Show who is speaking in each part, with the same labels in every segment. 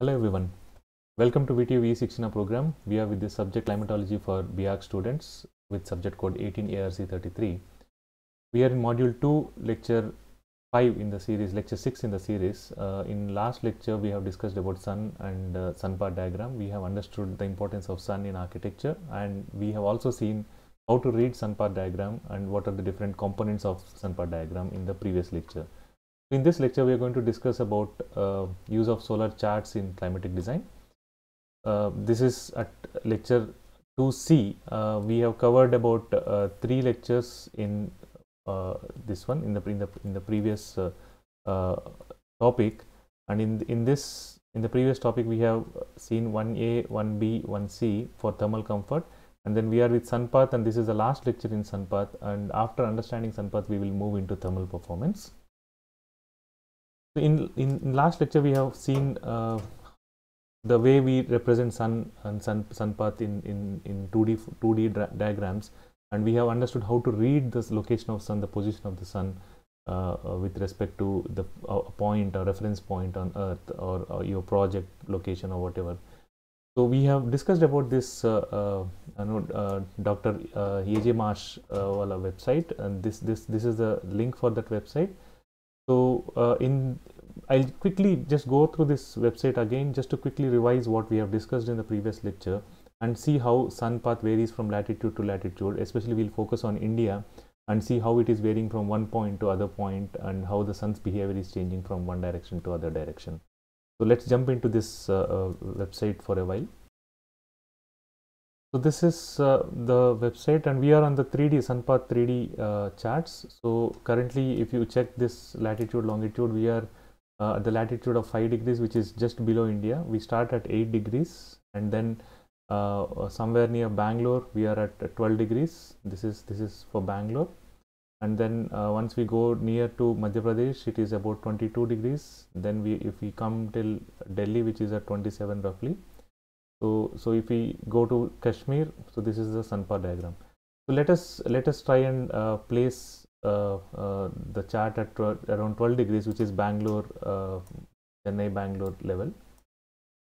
Speaker 1: Hello everyone. Welcome to VTU E16 program. We are with the subject climatology for BAC students with subject code 18 ARC33. We are in module 2 lecture 5 in the series, lecture 6 in the series. Uh, in last lecture we have discussed about sun and uh, sun part diagram. We have understood the importance of sun in architecture and we have also seen how to read sun part diagram and what are the different components of sun part diagram in the previous lecture. In this lecture, we are going to discuss about uh, use of solar charts in climatic design. Uh, this is at lecture 2c. Uh, we have covered about uh, three lectures in uh, this one in the in the in the previous uh, topic, and in in this in the previous topic we have seen 1a, 1b, 1c for thermal comfort, and then we are with sunpath, and this is the last lecture in sunpath. And after understanding sunpath, we will move into thermal performance in, in, in last lecture we have seen uh, the way we represent sun and sun, sunpath path in, in, in 2D, 2D diagrams and we have understood how to read this location of sun, the position of the sun uh, uh with respect to the uh, point or reference point on earth or, uh, your project location or whatever. So we have discussed about this uh, know, Dr. E.J. Marsh uh, website and this, this, this is the link for that website so, uh, in I'll quickly just go through this website again just to quickly revise what we have discussed in the previous lecture and see how sun path varies from latitude to latitude especially we'll focus on India and see how it is varying from one point to other point and how the sun's behavior is changing from one direction to other direction. So let's jump into this uh, uh, website for a while. So this is uh, the website and we are on the 3D SunPath 3D uh, charts. So currently if you check this latitude longitude we are uh, at the latitude of 5 degrees which is just below India. We start at 8 degrees and then uh, uh, somewhere near Bangalore we are at 12 degrees. This is this is for Bangalore and then uh, once we go near to Madhya Pradesh it is about 22 degrees. Then we if we come till Delhi which is at 27 roughly so, so if we go to Kashmir, so this is the path diagram. So let us let us try and uh, place uh, uh, the chart at around 12 degrees, which is Bangalore, uh, Chennai, Bangalore level.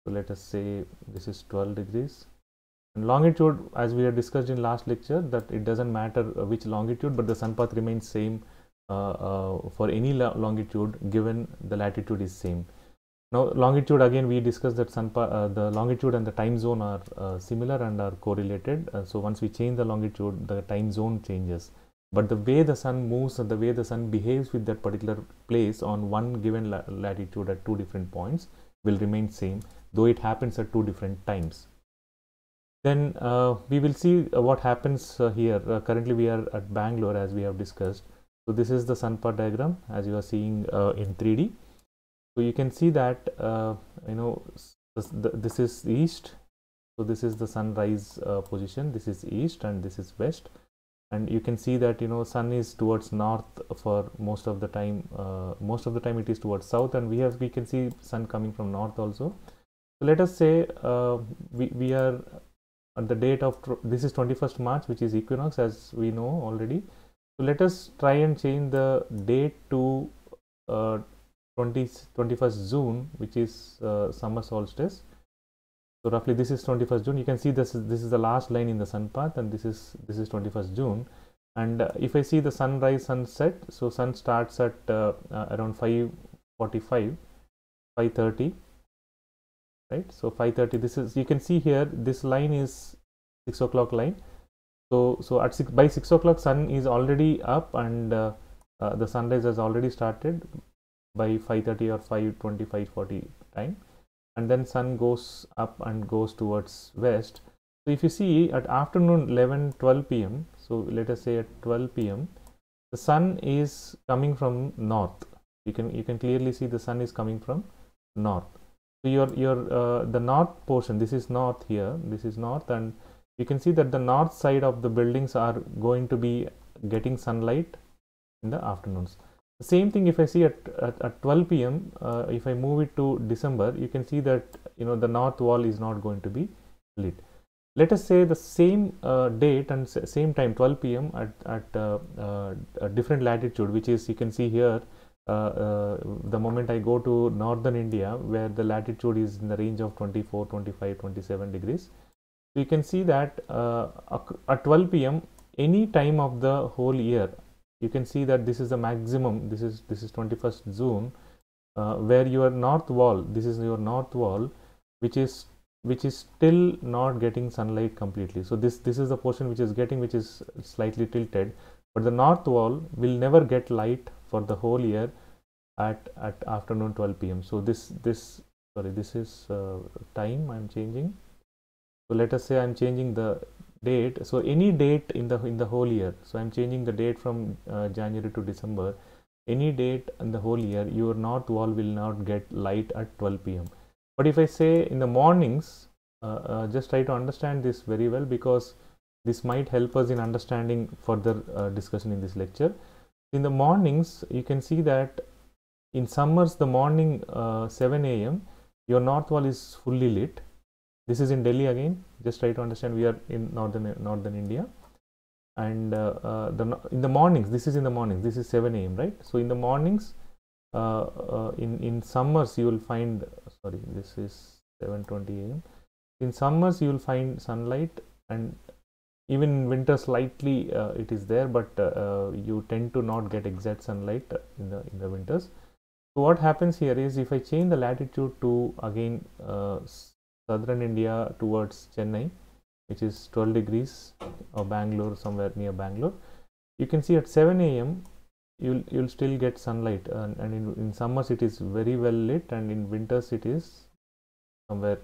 Speaker 1: So let us say this is 12 degrees. And longitude, as we had discussed in last lecture, that it doesn't matter which longitude, but the sun path remains same uh, uh, for any longitude given the latitude is same. Now longitude again we discussed that uh, the longitude and the time zone are uh, similar and are correlated. Uh, so once we change the longitude, the time zone changes. But the way the sun moves and the way the sun behaves with that particular place on one given la latitude at two different points will remain same, though it happens at two different times. Then uh, we will see uh, what happens uh, here. currently we are at Bangalore as we have discussed. So this is the sun path diagram as you are seeing in 3D so you can see that uh, you know this, this, is east so this is the sunrise uh, position this is east and this is west and you can see that you know sun is towards north for most of the time uh, most of the time it is towards south and we have we can see sun coming from north also so let us say uh, we, we are at the date of this is 21st march which is equinox as we know already so let us try and change the date to uh, 20, 21st June, which is uh, summer solstice. So roughly this is 21st June. You can see this is, this is the last line in the sun path and this is this is 21st June. And uh, if I see the sunrise, sunset, so sun starts at uh, uh around 5.45, 5.30, right? So 5.30, this is, you can see here, this line is 6 o'clock line. So, so at six, by 6 o'clock sun is already up and uh, uh, the sunrise has already started by 5.30 or 5.20, 5.40 time. And then sun goes up and goes towards west. So if you see at afternoon 11, 12 p.m., so let us say at 12 p.m., the sun is coming from north. You can, you can clearly see the sun is coming from north. So your, your, uh, the north portion, this is north here, this is north and you can see that the north side of the buildings are going to be getting sunlight in the afternoons same thing if I see at, at, at 12 pm, uh, if I move it to December, you can see that you know the north wall is not going to be lit. Let us say the same uh, date and same time 12 pm at, at uh, uh, a different latitude which is you can see here uh, the moment I go to northern India where the latitude is in the range of 24, 25, 27 degrees. So you can see that at 12 pm any time of the whole year you can see that this is the maximum this is this is 21st zone uh, where your north wall this is your north wall which is which is still not getting sunlight completely so this this is the portion which is getting which is slightly tilted but the north wall will never get light for the whole year at at afternoon 12 pm so this this sorry this is uh, time i'm changing so let us say i'm changing the date so any date in the in the whole year so i'm changing the date from uh, january to december any date in the whole year your north wall will not get light at 12 pm but if i say in the mornings uh, uh, just try to understand this very well because this might help us in understanding further uh, discussion in this lecture in the mornings you can see that in summers the morning uh, 7 am your north wall is fully lit this is in delhi again just try to understand we are in northern northern india and uh, uh, the in the mornings this is in the mornings this is 7 a.m right so in the mornings uh, uh, in in summers you will find sorry this is 7:20 a.m. in summers you will find sunlight and even in winter slightly uh, it is there but uh, you tend to not get exact sunlight in the in the winters so what happens here is if i change the latitude to again southern India towards Chennai, which is 12 degrees or Bangalore, somewhere near Bangalore, you can see at 7 a.m. You'll, you'll still get sunlight and, and in, in summers it is very well lit and in winters it is somewhere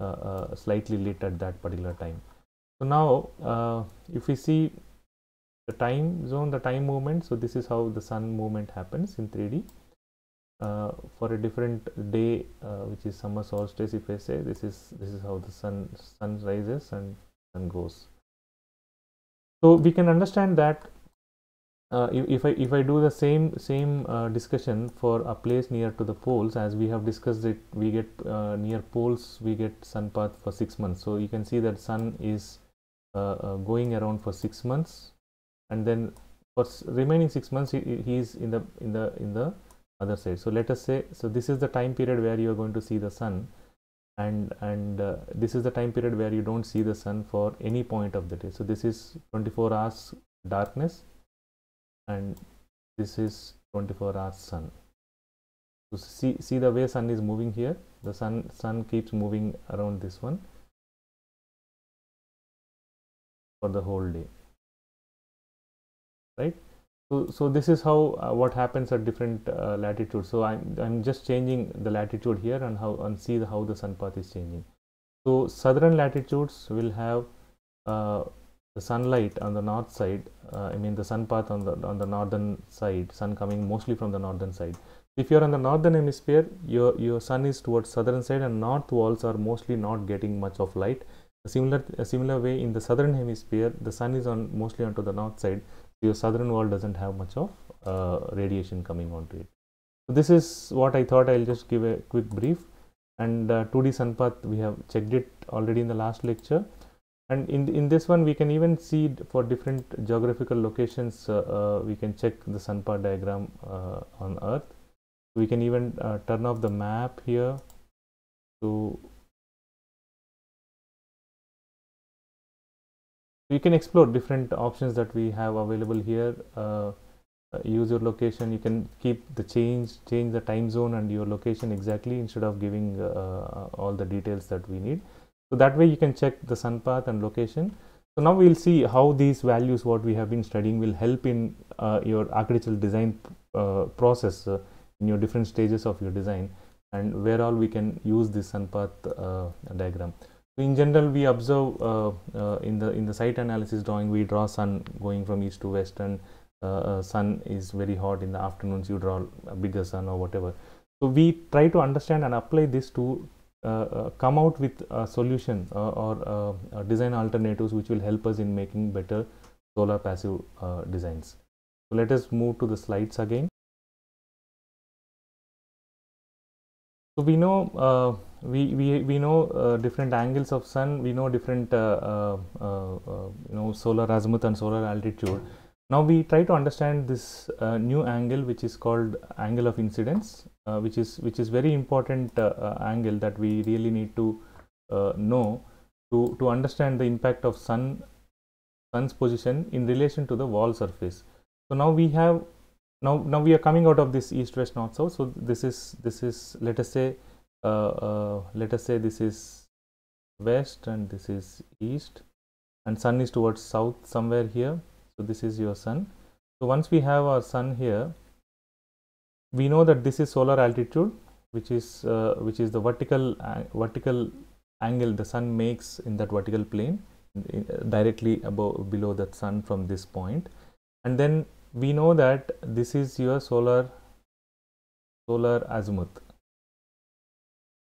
Speaker 1: uh, uh, slightly lit at that particular time. So now uh, if we see the time zone, the time movement, so this is how the sun movement happens in 3D uh, for a different day uh, which is summer solstice if i say this is this is how the sun sun rises and sun goes so we can understand that uh, if, if, I if I do the same same uh, discussion for a place near to the poles as we have discussed it we get uh, near poles we get sun path for six months so you can see that sun is uh, going around for six months and then for remaining six months he, he is in the in the in the other side so let us say so this is the time period where you are going to see the sun and and uh, this is the time period where you don't see the sun for any point of the day so this is 24 hours darkness and this is 24 hours sun so see see the way sun is moving here the sun sun keeps moving around this one for the whole day right so, so this is how uh, what happens at different uh, latitudes. So I'm, I'm just changing the latitude here and how and see the, how the sun path is changing. So southern latitudes will have uh, the sunlight on the north side. Uh, I mean the sun path on the on the northern side. Sun coming mostly from the northern side. If you are on the northern hemisphere, your your sun is towards southern side and north walls are mostly not getting much of light. A similar a similar way in the southern hemisphere, the sun is on mostly onto the north side your southern wall doesn't have much of uh, radiation coming onto it. So this is what I thought I'll just give a quick brief and uh, 2D sunpath, we have checked it already in the last lecture and in, in this one we can even see for different geographical locations uh, uh we can check the sunpath diagram uh, on earth. We can even uh, turn off the map here to you can explore different options that we have available here uh, uh, use your location you can keep the change change the time zone and your location exactly instead of giving uh, uh, all the details that we need so that way you can check the sun path and location so now we'll see how these values what we have been studying will help in your architectural design process in your different stages of your design and where all we can use this sun path diagram in general, we observe uh, uh, in the in the site analysis drawing, we draw sun going from east to west, and uh, uh, sun is very hot in the afternoons. You draw a bigger sun or whatever. So we try to understand and apply this to uh, uh, come out with a solution or design alternatives which will help us in making better solar passive designs. So let us move to the slides again. So we know uh, we, we, we know uh, different angles of sun, we know different uh, you know solar azimuth and solar altitude. Now we try to understand this new angle which is called angle of incidence uh, which is which is very important uh, uh, angle that we really need to know to to understand the impact of sun sun's position in relation to the wall surface so now we have now now we are coming out of this east west north south so this is this is let us say uh, uh, let us say this is west and this is east and sun is towards south somewhere here so this is your sun so once we have our sun here we know that this is solar altitude which is uh, which is the vertical uh, vertical angle the sun makes in that vertical plane uh, directly above below that sun from this point and then we know that this is your solar solar azimuth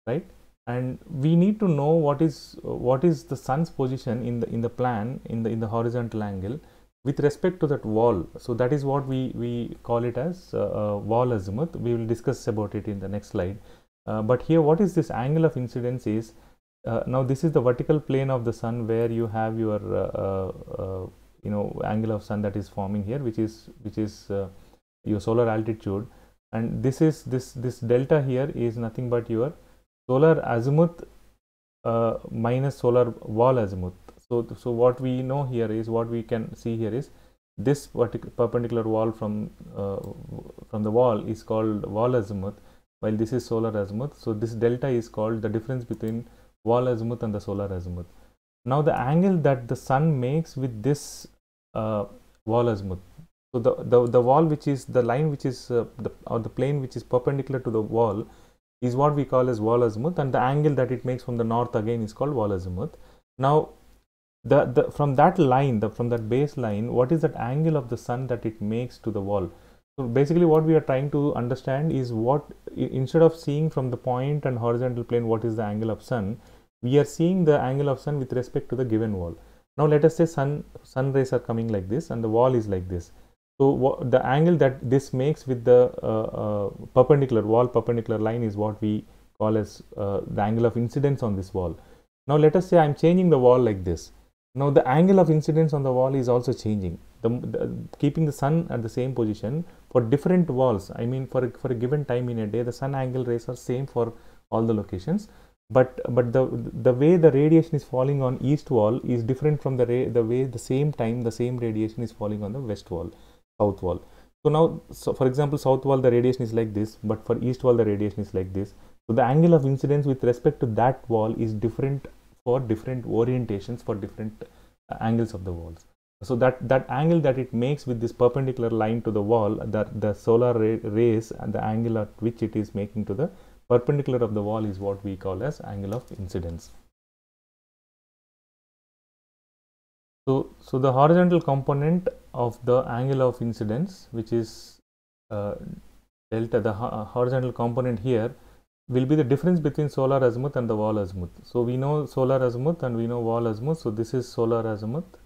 Speaker 1: right and we need to know what is what is the sun's position in the in the plan in the in the horizontal angle with respect to that wall so that is what we we call it as uh, uh wall azimuth we will discuss about it in the next slide uh, but here what is this angle of incidence is uh, now this is the vertical plane of the sun where you have your uh, uh, you know angle of sun that is forming here which is which is uh, your solar altitude and this is this this delta here is nothing but your solar azimuth uh, minus solar wall azimuth so so what we know here is what we can see here is this perpendicular wall from uh, from the wall is called wall azimuth while this is solar azimuth so this delta is called the difference between wall azimuth and the solar azimuth now the angle that the sun makes with this uh, wall azimuth. So the, the, the wall which is the line which is uh, the, or the plane which is perpendicular to the wall is what we call as wall azimuth and the angle that it makes from the north again is called wall azimuth. Now the, the from that line the, from that base line what is that angle of the sun that it makes to the wall. So basically what we are trying to understand is what instead of seeing from the point and horizontal plane what is the angle of sun we are seeing the angle of sun with respect to the given wall. Now let us say sun, sun rays are coming like this and the wall is like this. So the angle that this makes with the uh, uh, perpendicular wall perpendicular line is what we call as uh, the angle of incidence on this wall. Now let us say I am changing the wall like this. Now the angle of incidence on the wall is also changing. The, the, keeping the sun at the same position for different walls. I mean for a, for a given time in a day the sun angle rays are same for all the locations but but the the way the radiation is falling on east wall is different from the the way the same time the same radiation is falling on the west wall south wall so now so for example south wall the radiation is like this but for east wall the radiation is like this so the angle of incidence with respect to that wall is different for different orientations for different uh, angles of the walls so that that angle that it makes with this perpendicular line to the wall that the solar rays and the angle at which it is making to the perpendicular of the wall is what we call as angle of incidence. So, so the horizontal component of the angle of incidence which is uh, delta the horizontal component here will be the difference between solar azimuth and the wall azimuth. So we know solar azimuth and we know wall azimuth. So this is solar azimuth,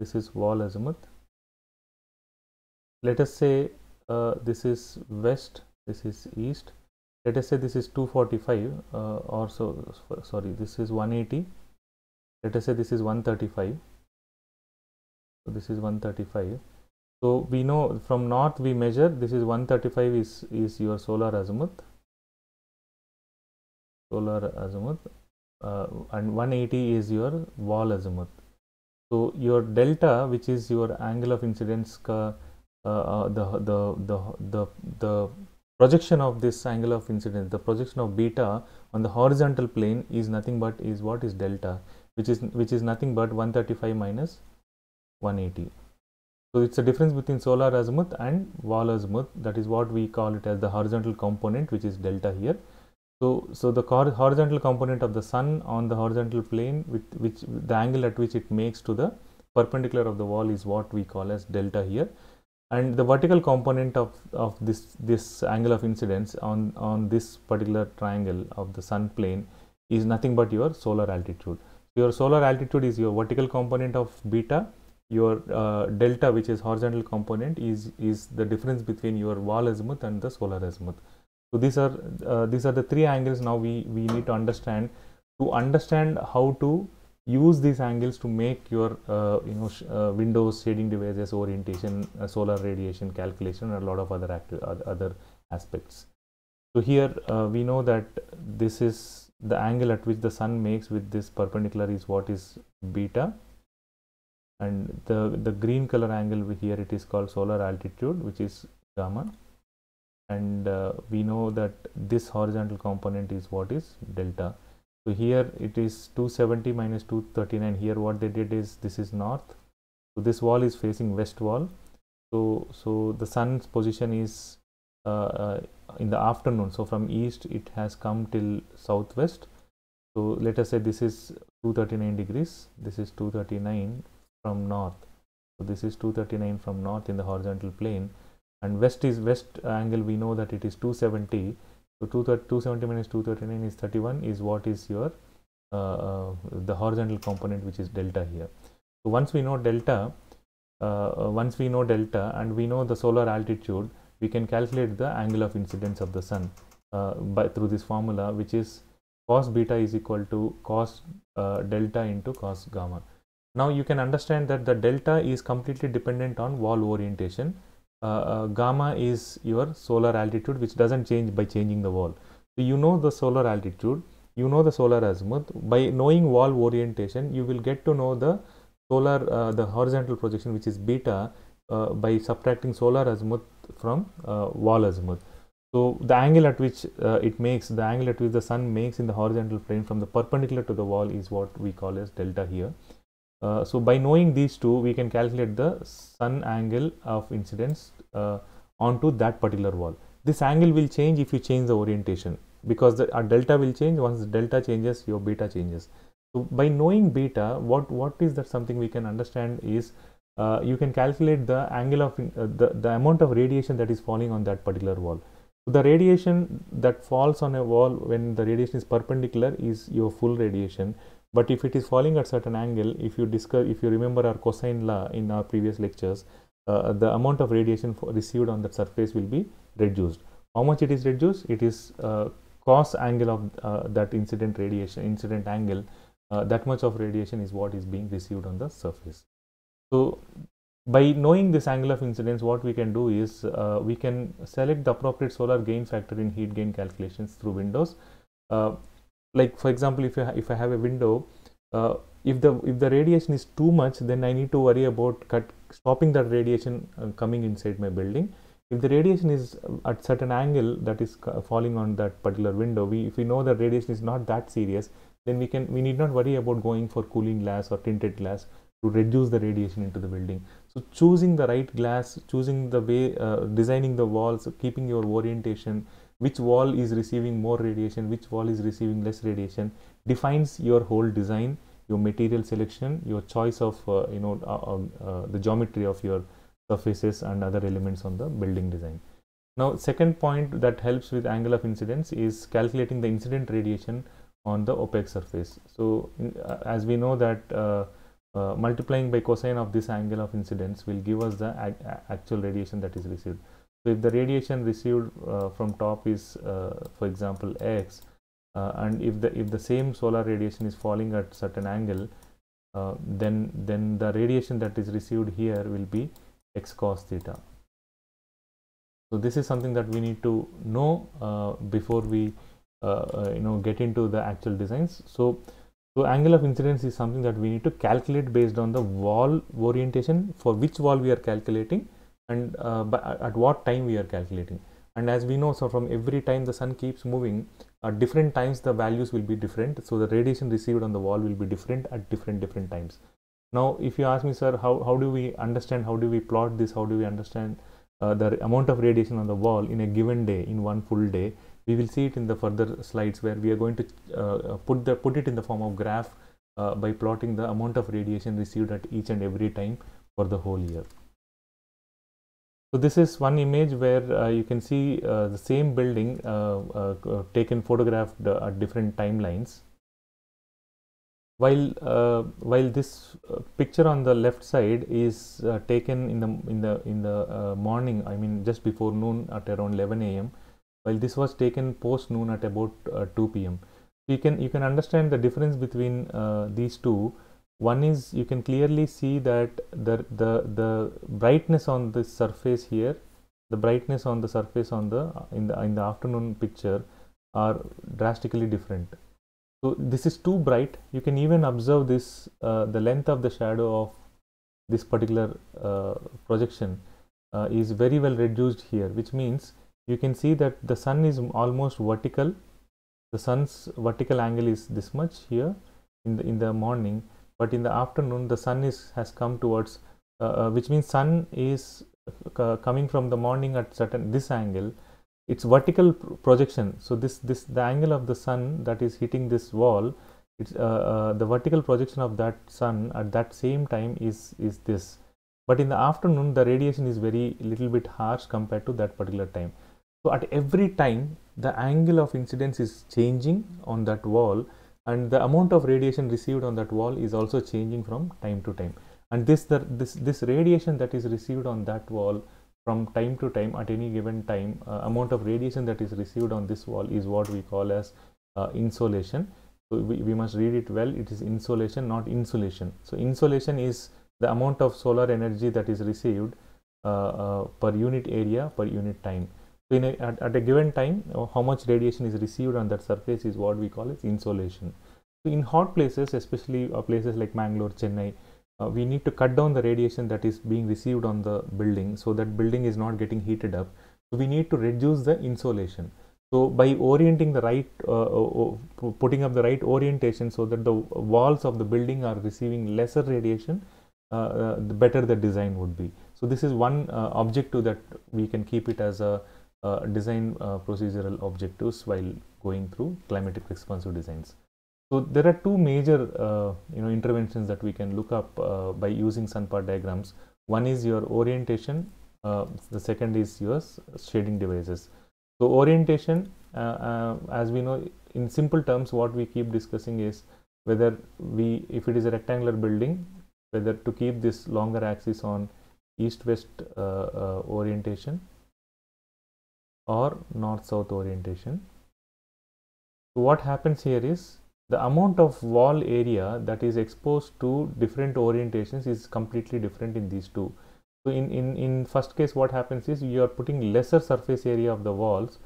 Speaker 1: this is wall azimuth. Let us say uh, this is west, this is east let us say this is 245 uh, or so sorry this is 180 let us say this is 135 so this is 135 so we know from north we measure this is 135 is is your solar azimuth solar azimuth uh, and 180 is your wall azimuth so your delta which is your angle of incidence uh, uh, the, the the the the projection of this angle of incidence the projection of beta on the horizontal plane is nothing but is what is delta which is which is nothing but 135 minus 180 so it's a difference between solar azimuth and wall azimuth that is what we call it as the horizontal component which is delta here so so the horizontal component of the sun on the horizontal plane with which the angle at which it makes to the perpendicular of the wall is what we call as delta here and the vertical component of, of this, this angle of incidence on, on this particular triangle of the sun plane is nothing but your solar altitude. Your solar altitude is your vertical component of beta, your uh, delta which is horizontal component is, is the difference between your wall azimuth and the solar azimuth. So these are, uh, these are the three angles now we, we need to understand to understand how to use these angles to make your uh, you know sh uh, windows shading devices orientation uh, solar radiation calculation and a lot of other other aspects so here uh, we know that this is the angle at which the sun makes with this perpendicular is what is beta and the the green color angle here it is called solar altitude which is gamma and uh, we know that this horizontal component is what is delta so here it is 270 minus 239. Here what they did is this is north. So this wall is facing west wall. So so the sun's position is uh, uh, in the afternoon. So from east it has come till southwest. So let us say this is 239 degrees. This is 239 from north. So this is 239 from north in the horizontal plane. And west is west angle. We know that it is 270 so 270 minus 239 is 31 is what is your uh, uh, the horizontal component which is delta here. So once we know delta, uh, uh, once we know delta and we know the solar altitude, we can calculate the angle of incidence of the sun by through this formula which is cos beta is equal to cos uh, delta into cos gamma. Now you can understand that the delta is completely dependent on wall orientation uh, uh, gamma is your solar altitude which doesn't change by changing the wall. So you know the solar altitude, you know the solar azimuth. By knowing wall orientation, you will get to know the solar, uh, the horizontal projection which is beta uh, by subtracting solar azimuth from uh, wall azimuth. So the angle at which uh, it makes, the angle at which the sun makes in the horizontal plane from the perpendicular to the wall is what we call as delta here. Uh, so by knowing these two, we can calculate the sun angle of incidence uh, onto that particular wall. This angle will change if you change the orientation because the, our delta will change. Once the delta changes, your beta changes. So by knowing beta, what, what is that something we can understand is uh, you can calculate the angle of uh, the, the amount of radiation that is falling on that particular wall. So the radiation that falls on a wall when the radiation is perpendicular is your full radiation but if it is falling at certain angle, if you discuss, if you remember our cosine law in our previous lectures, uh, the amount of radiation received on that surface will be reduced. How much it is reduced? It is uh, cos angle of uh, that incident radiation, incident angle, uh, that much of radiation is what is being received on the surface. So by knowing this angle of incidence, what we can do is uh, we can select the appropriate solar gain factor in heat gain calculations through windows. Uh, like for example if I, if I have a window uh, if the if the radiation is too much then I need to worry about cut, stopping that radiation uh, coming inside my building if the radiation is uh, at certain angle that is uh, falling on that particular window we if we know the radiation is not that serious then we can we need not worry about going for cooling glass or tinted glass to reduce the radiation into the building so choosing the right glass choosing the way uh, designing the walls keeping your orientation which wall is receiving more radiation which wall is receiving less radiation defines your whole design your material selection your choice of uh, you know uh, um, uh, the geometry of your surfaces and other elements on the building design now second point that helps with angle of incidence is calculating the incident radiation on the opaque surface so uh, as we know that uh, uh, multiplying by cosine of this angle of incidence will give us the actual radiation that is received so if the radiation received uh, from top is, uh, for example, x, uh, and if the if the same solar radiation is falling at certain angle, uh, then then the radiation that is received here will be x cos theta. So this is something that we need to know uh, before we uh, you know get into the actual designs. So so angle of incidence is something that we need to calculate based on the wall orientation for which wall we are calculating and uh, at what time we are calculating and as we know so from every time the sun keeps moving at different times the values will be different so the radiation received on the wall will be different at different different times now if you ask me sir how, how do we understand how do we plot this how do we understand uh, the amount of radiation on the wall in a given day in one full day we will see it in the further slides where we are going to uh, uh put the put it in the form of graph uh, by plotting the amount of radiation received at each and every time for the whole year so this is one image where uh, you can see uh, the same building uh, uh, uh taken photographed uh, at different timelines. While while this picture on the left side is taken in the in the in the morning, I mean just before noon at around 11 a.m. While this was taken post noon at about 2 p.m. So you can you can understand the difference between these two one is you can clearly see that the, the, the brightness on this surface here, the brightness on the surface on the in the in the afternoon picture are drastically different. So this is too bright. You can even observe this uh, the length of the shadow of this particular uh, projection uh, is very well reduced here, which means you can see that the sun is almost vertical. The sun's vertical angle is this much here in the in the morning but in the afternoon the sun is has come towards uh, uh which means sun is uh, coming from the morning at certain this angle it's vertical projection so this this the angle of the sun that is hitting this wall it's uh, uh, the vertical projection of that sun at that same time is is this but in the afternoon the radiation is very little bit harsh compared to that particular time so at every time the angle of incidence is changing on that wall and the amount of radiation received on that wall is also changing from time to time and this the, this this radiation that is received on that wall from time to time at any given time uh, amount of radiation that is received on this wall is what we call as uh, insolation so we, we must read it well it is insolation not insulation so insolation is the amount of solar energy that is received uh, uh per unit area per unit time so, in a, at, at, a given time, uh, how much radiation is received on that surface is what we call as insolation. So, in hot places, especially uh, places like Mangalore, Chennai, uh, we need to cut down the radiation that is being received on the building so that building is not getting heated up so we need to reduce the insolation so by orienting the right uh, uh, uh putting up the right orientation so that the walls of the building are receiving lesser radiation the better the design would be so this is one objective that we can keep it as a uh, design uh, procedural objectives while going through climatic responsive designs. So there are two major uh, you know interventions that we can look up by using SunPath diagrams. One is your orientation, the second is your shading devices. So orientation, as we know, in simple terms, what we keep discussing is whether we, if it is a rectangular building, whether to keep this longer axis on east-west uh, uh, orientation or north-south orientation. So what happens here is the amount of wall area that is exposed to different orientations is completely different in these two. So in, in, in first case what happens is you are putting lesser surface area of the walls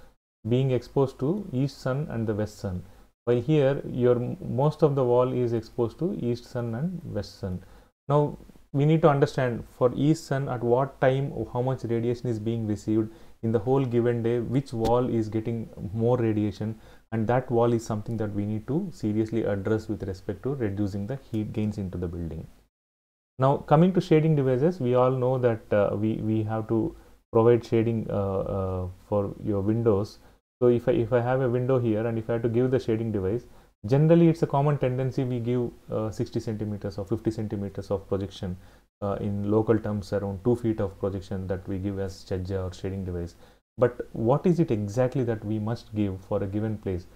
Speaker 1: being exposed to east sun and the west sun while here your most of the wall is exposed to east sun and west sun. Now we need to understand for east sun at what time how much radiation is being received in the whole given day which wall is getting more radiation and that wall is something that we need to seriously address with respect to reducing the heat gains into the building. Now coming to shading devices, we all know that uh, we, we have to provide shading uh, uh, for your windows. So if I, if I have a window here and if I have to give the shading device, generally it's a common tendency we give uh, 60 centimeters or 50 centimeters of projection uh, in local terms around 2 feet of projection that we give as shedja or shading device but what is it exactly that we must give for a given place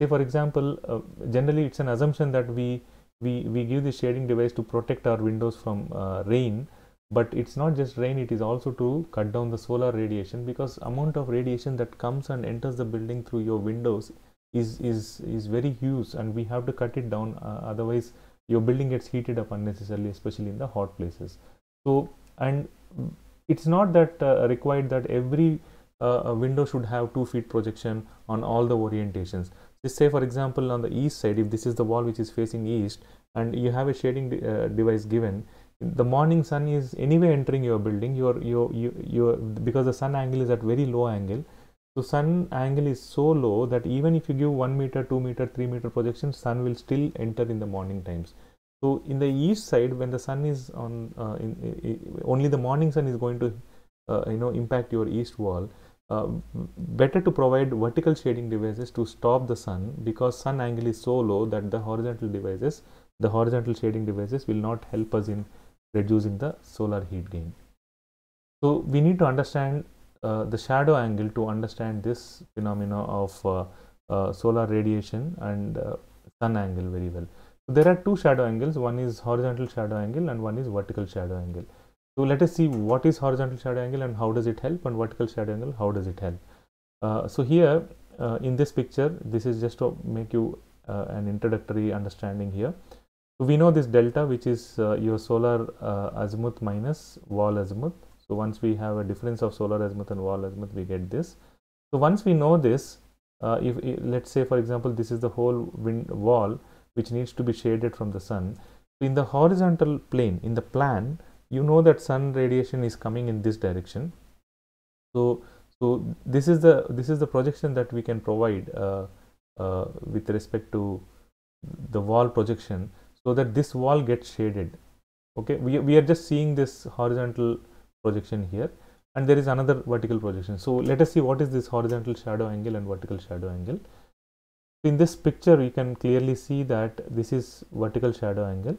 Speaker 1: say for example uh, generally it's an assumption that we we we give the shading device to protect our windows from uh, rain but it's not just rain it is also to cut down the solar radiation because amount of radiation that comes and enters the building through your windows is is is very huge and we have to cut it down uh, otherwise your building gets heated up unnecessarily especially in the hot places so and it's not that uh, required that every uh, window should have 2 feet projection on all the orientations just say for example on the east side if this is the wall which is facing east and you have a shading de uh, device given the morning sun is anyway entering your building your your your, your because the sun angle is at very low angle so sun angle is so low that even if you give 1 meter 2 meter 3 meter projection sun will still enter in the morning times so in the east side, when the sun is on, uh, in, in, only the morning sun is going to, uh, you know, impact your east wall. Uh, better to provide vertical shading devices to stop the sun because sun angle is so low that the horizontal devices, the horizontal shading devices will not help us in reducing the solar heat gain. So we need to understand uh, the shadow angle to understand this phenomena of uh, uh, solar radiation and sun angle very well. There are two shadow angles, one is horizontal shadow angle and one is vertical shadow angle. So let us see what is horizontal shadow angle and how does it help and vertical shadow angle, how does it help. Uh, so here uh, in this picture, this is just to make you uh, an introductory understanding here. So we know this delta which is uh, your solar uh, azimuth minus wall azimuth. So once we have a difference of solar azimuth and wall azimuth, we get this. So once we know this, uh, if let's say for example, this is the whole wind wall, which needs to be shaded from the sun. So in the horizontal plane, in the plan, you know that sun radiation is coming in this direction. So, so this is the this is the projection that we can provide uh, uh, with respect to the wall projection, so that this wall gets shaded. Okay, we we are just seeing this horizontal projection here, and there is another vertical projection. So let us see what is this horizontal shadow angle and vertical shadow angle in this picture you can clearly see that this is vertical shadow angle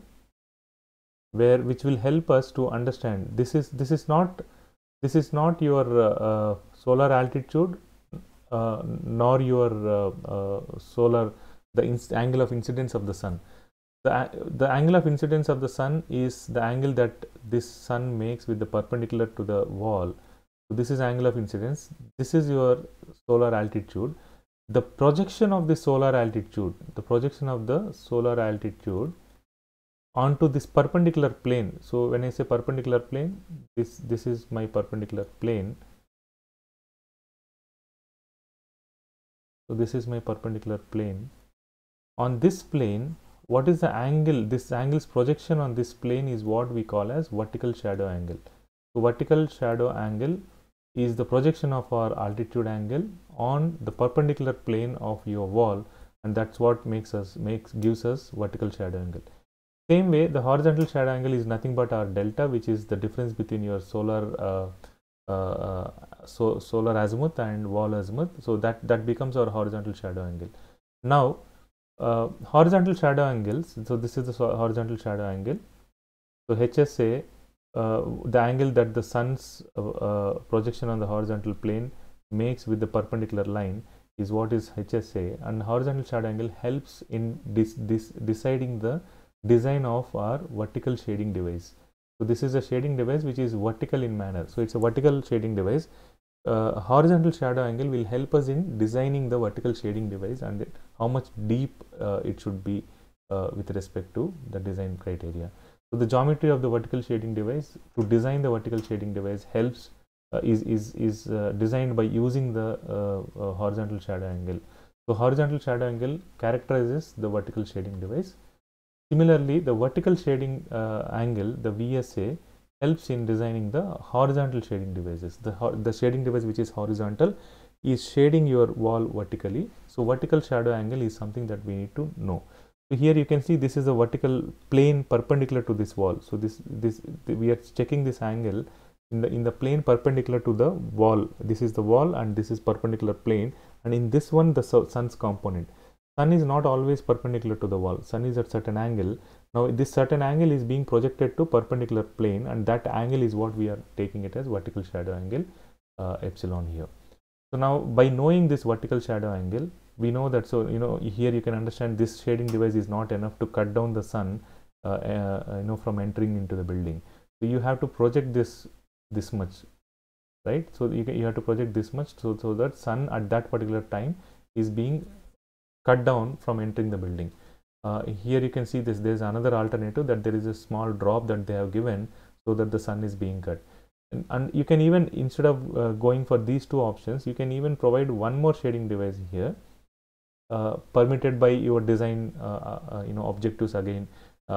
Speaker 1: where which will help us to understand this is this is not this is not your uh, uh, solar altitude uh, nor your uh, uh, solar the angle of incidence of the sun the, uh, the angle of incidence of the sun is the angle that this sun makes with the perpendicular to the wall so this is angle of incidence this is your solar altitude the projection of the solar altitude, the projection of the solar altitude onto this perpendicular plane. So, when I say perpendicular plane, this, this is my perpendicular plane. So, this is my perpendicular plane. On this plane, what is the angle? This angle's projection on this plane is what we call as vertical shadow angle. So, vertical shadow angle is the projection of our altitude angle on the perpendicular plane of your wall and that's what makes us makes gives us vertical shadow angle same way the horizontal shadow angle is nothing but our delta which is the difference between your solar uh, uh, uh so solar azimuth and wall azimuth so that that becomes our horizontal shadow angle now uh, horizontal shadow angles so this is the horizontal shadow angle so hsa uh, the angle that the sun's uh, uh, projection on the horizontal plane makes with the perpendicular line is what is HSA and horizontal shard angle helps in this deciding the design of our vertical shading device. So this is a shading device which is vertical in manner. So it's a vertical shading device. Uh, horizontal shadow angle will help us in designing the vertical shading device and how much deep uh, it should be uh, with respect to the design criteria. So the geometry of the vertical shading device to design the vertical shading device helps uh, is is is uh, designed by using the uh, uh horizontal shadow angle. So horizontal shadow angle characterizes the vertical shading device. Similarly, the vertical shading uh, angle, the VSA, helps in designing the horizontal shading devices. The the shading device which is horizontal is shading your wall vertically. So vertical shadow angle is something that we need to know. So here you can see this is a vertical plane perpendicular to this wall. So this this we are checking this angle in the in the plane perpendicular to the wall. This is the wall and this is perpendicular plane and in this one the sun's component. Sun is not always perpendicular to the wall. Sun is at certain angle. Now this certain angle is being projected to perpendicular plane and that angle is what we are taking it as vertical shadow angle uh, epsilon here. So now by knowing this vertical shadow angle we know that so you know here you can understand this shading device is not enough to cut down the sun uh, uh, you know from entering into the building so you have to project this this much right so you, can, you have to project this much so, so that sun at that particular time is being cut down from entering the building uh, here you can see this there's another alternative that there is a small drop that they have given so that the sun is being cut and, and you can even instead of uh, going for these two options you can even provide one more shading device here uh, permitted by your design uh, uh, uh you know objectives again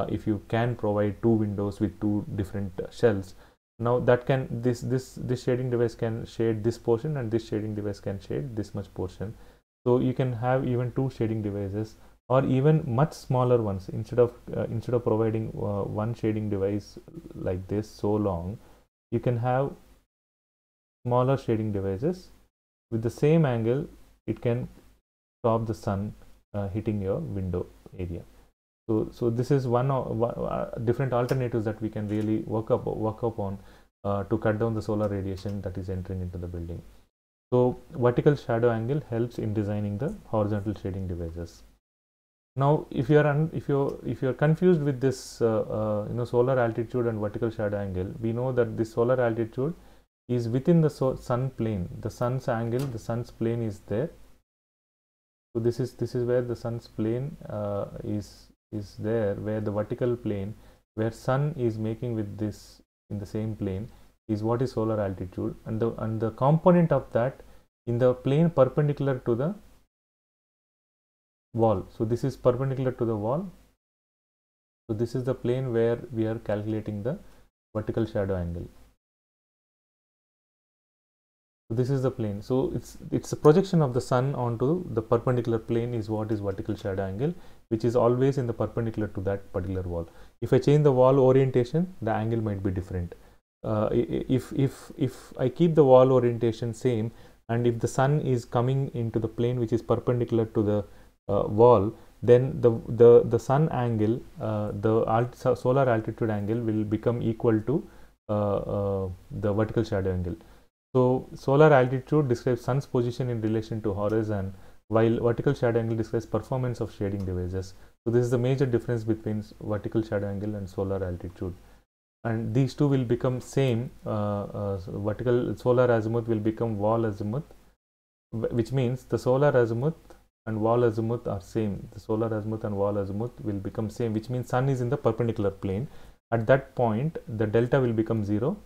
Speaker 1: if you can provide two windows with two different shells now that can this this this shading device can shade this portion and this shading device can shade this much portion so you can have even two shading devices or even much smaller ones instead of instead of providing one shading device like this so long you can have smaller shading devices with the same angle it can stop the sun uh, hitting your window area so so this is one of uh, different alternatives that we can really work up work upon uh, to cut down the solar radiation that is entering into the building so vertical shadow angle helps in designing the horizontal shading devices now if you are if you if you are confused with this uh, uh, you know solar altitude and vertical shadow angle we know that the solar altitude is within the so sun plane the sun's angle the sun's plane is there so this is this is where the sun's plane uh, is is there where the vertical plane where sun is making with this in the same plane is what is solar altitude and the and the component of that in the plane perpendicular to the wall so this is perpendicular to the wall so this is the plane where we are calculating the vertical shadow angle this is the plane so it's it's a projection of the sun onto the perpendicular plane is what is vertical shadow angle which is always in the perpendicular to that particular wall if i change the wall orientation the angle might be different uh, if if if i keep the wall orientation same and if the sun is coming into the plane which is perpendicular to the uh, wall then the the the sun angle uh, the alt solar altitude angle will become equal to uh, uh, the vertical shadow angle so, solar altitude describes sun's position in relation to horizon, while vertical shadow angle describes performance of shading devices. So, this is the major difference between vertical shadow angle and solar altitude. And these two will become same, uh, uh, vertical solar azimuth will become wall azimuth, which means the solar azimuth and wall azimuth are same. The solar azimuth and wall azimuth will become same, which means sun is in the perpendicular plane. At that point, the delta will become 0,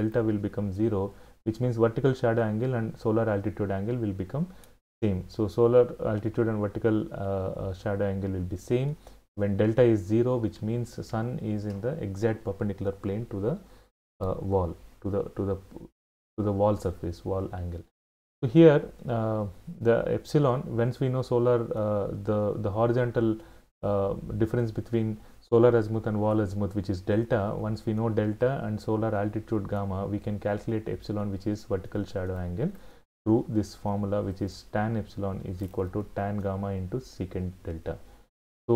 Speaker 1: delta will become 0 which means vertical shadow angle and solar altitude angle will become same. So solar altitude and vertical uh, uh, shadow angle will be same when delta is 0 which means sun is in the exact perpendicular plane to the uh, wall to the to the to the wall surface wall angle. So here uh, the epsilon once we know solar uh, the the horizontal uh, difference between solar azimuth and wall azimuth which is delta once we know delta and solar altitude gamma we can calculate epsilon which is vertical shadow angle through this formula which is tan epsilon is equal to tan gamma into secant delta so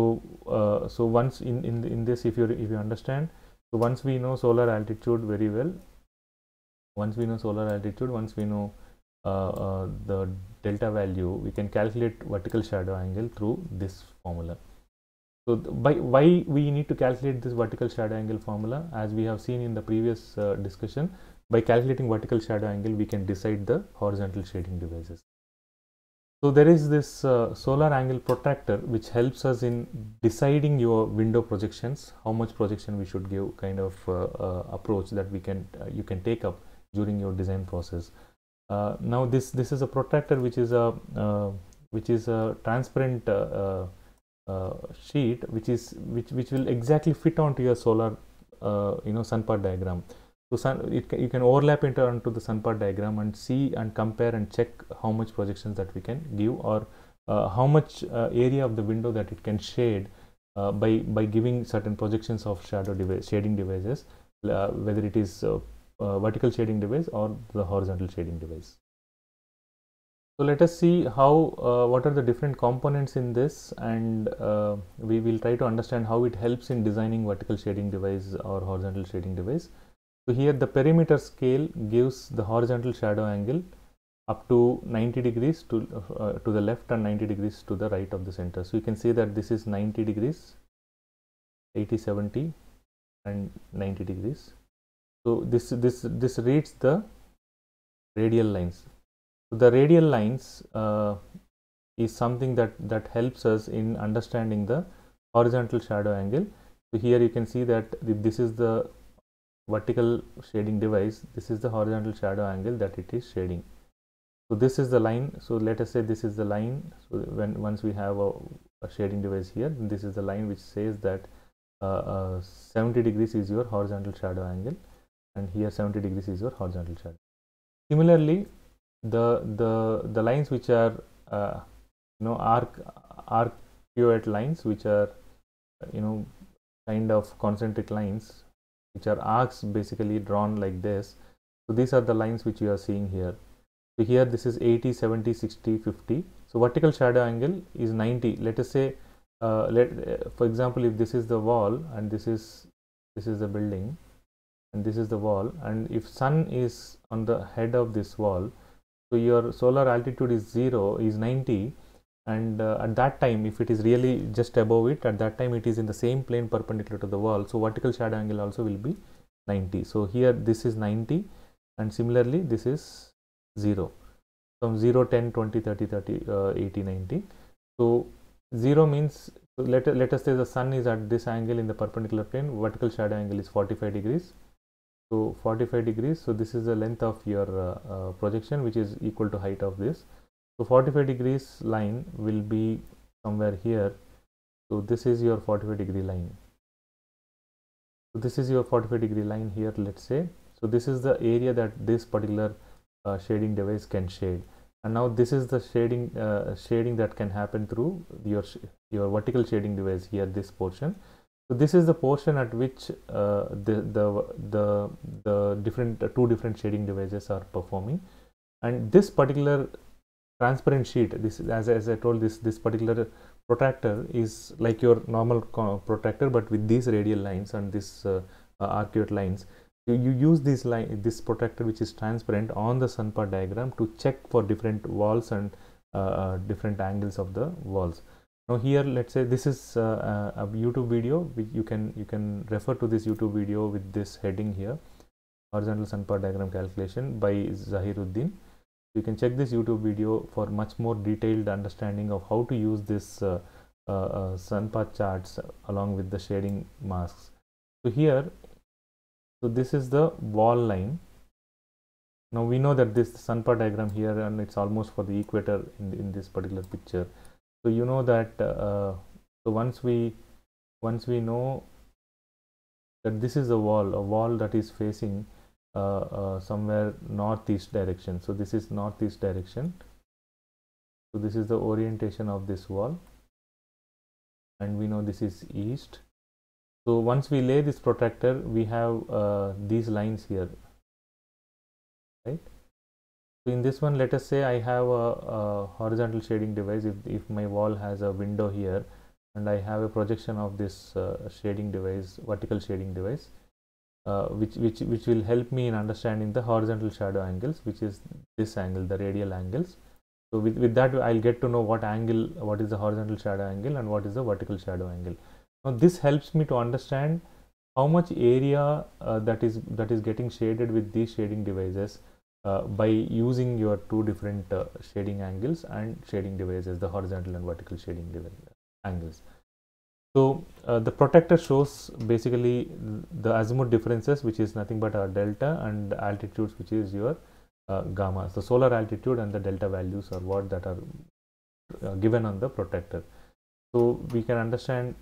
Speaker 1: uh, so once in in in this if you if you understand so once we know solar altitude very well once we know solar altitude once we know uh, uh, the delta value we can calculate vertical shadow angle through this formula so by why we need to calculate this vertical shadow angle formula as we have seen in the previous uh, discussion by calculating vertical shadow angle we can decide the horizontal shading devices. So there is this uh, solar angle protractor which helps us in deciding your window projections how much projection we should give kind of uh, uh approach that we can uh, you can take up during your design process. Uh, now this this is a protractor which is a which is a transparent uh, sheet which is which which will exactly fit onto your solar uh, you know sun part diagram so sun, it, you can overlap into onto the sun part diagram and see and compare and check how much projections that we can give or uh, how much uh, area of the window that it can shade uh, by by giving certain projections of shadow device, shading devices uh, whether it is vertical shading device or the horizontal shading device so let us see how uh, what are the different components in this and uh, we will try to understand how it helps in designing vertical shading device or horizontal shading device. So here the perimeter scale gives the horizontal shadow angle up to 90 degrees to, uh, to the left and 90 degrees to the right of the center. So you can see that this is 90 degrees, 80, 70 and 90 degrees. So this, this, this reads the radial lines the radial lines uh, is something that that helps us in understanding the horizontal shadow angle so here you can see that this is the vertical shading device this is the horizontal shadow angle that it is shading so this is the line so let us say this is the line so when once we have a, a shading device here this is the line which says that uh, uh, 70 degrees is your horizontal shadow angle and here 70 degrees is your horizontal shadow similarly the the the lines which are uh, you know arc arc pirouette lines which are you know kind of concentric lines which are arcs basically drawn like this so these are the lines which you are seeing here so here this is 80 70 60 50 so vertical shadow angle is 90 let us say uh, let uh, for example if this is the wall and this is this is the building and this is the wall and if sun is on the head of this wall so your solar altitude is 0 is 90 and uh, at that time if it is really just above it at that time it is in the same plane perpendicular to the wall so vertical shadow angle also will be 90 so here this is 90 and similarly this is 0 from 0 10 20 30 30 uh, 80 90 so 0 means let, let us say the sun is at this angle in the perpendicular plane vertical shadow angle is 45 degrees to 45 degrees so this is the length of your uh, uh, projection which is equal to height of this so 45 degrees line will be somewhere here so this is your 45 degree line so this is your 45 degree line here let's say so this is the area that this particular uh, shading device can shade and now this is the shading uh, shading that can happen through your your vertical shading device here this portion so this is the portion at which uh, the, the, the, the different uh, two different shading devices are performing and this particular transparent sheet this as, as I told this this particular protractor is like your normal protractor but with these radial lines and this uh, uh arcuate lines you use this line this protractor which is transparent on the sunpar diagram to check for different walls and uh, uh different angles of the walls now here let's say this is uh, uh, a youtube video which you can you can refer to this youtube video with this heading here horizontal sun power diagram calculation by zahiruddin you can check this youtube video for much more detailed understanding of how to use this uh, uh, uh sun path charts along with the shading masks so here so this is the wall line now we know that this sun path diagram here and it's almost for the equator in, in this particular picture so you know that uh, so once we once we know that this is a wall a wall that is facing uh, uh, somewhere northeast direction so this is northeast direction so this is the orientation of this wall and we know this is east so once we lay this protractor we have uh, these lines here right in this one let us say I have a, a horizontal shading device if, if my wall has a window here and I have a projection of this uh, shading device vertical shading device uh, which, which, which will help me in understanding the horizontal shadow angles which is this angle the radial angles so with, with that I'll get to know what angle what is the horizontal shadow angle and what is the vertical shadow angle now this helps me to understand how much area uh, that is that is getting shaded with these shading devices uh, by using your two different uh, shading angles and shading devices the horizontal and vertical shading angles so uh, the protector shows basically the azimuth differences which is nothing but our delta and altitudes which is your uh, gamma so solar altitude and the delta values are what that are uh, given on the protector so we can understand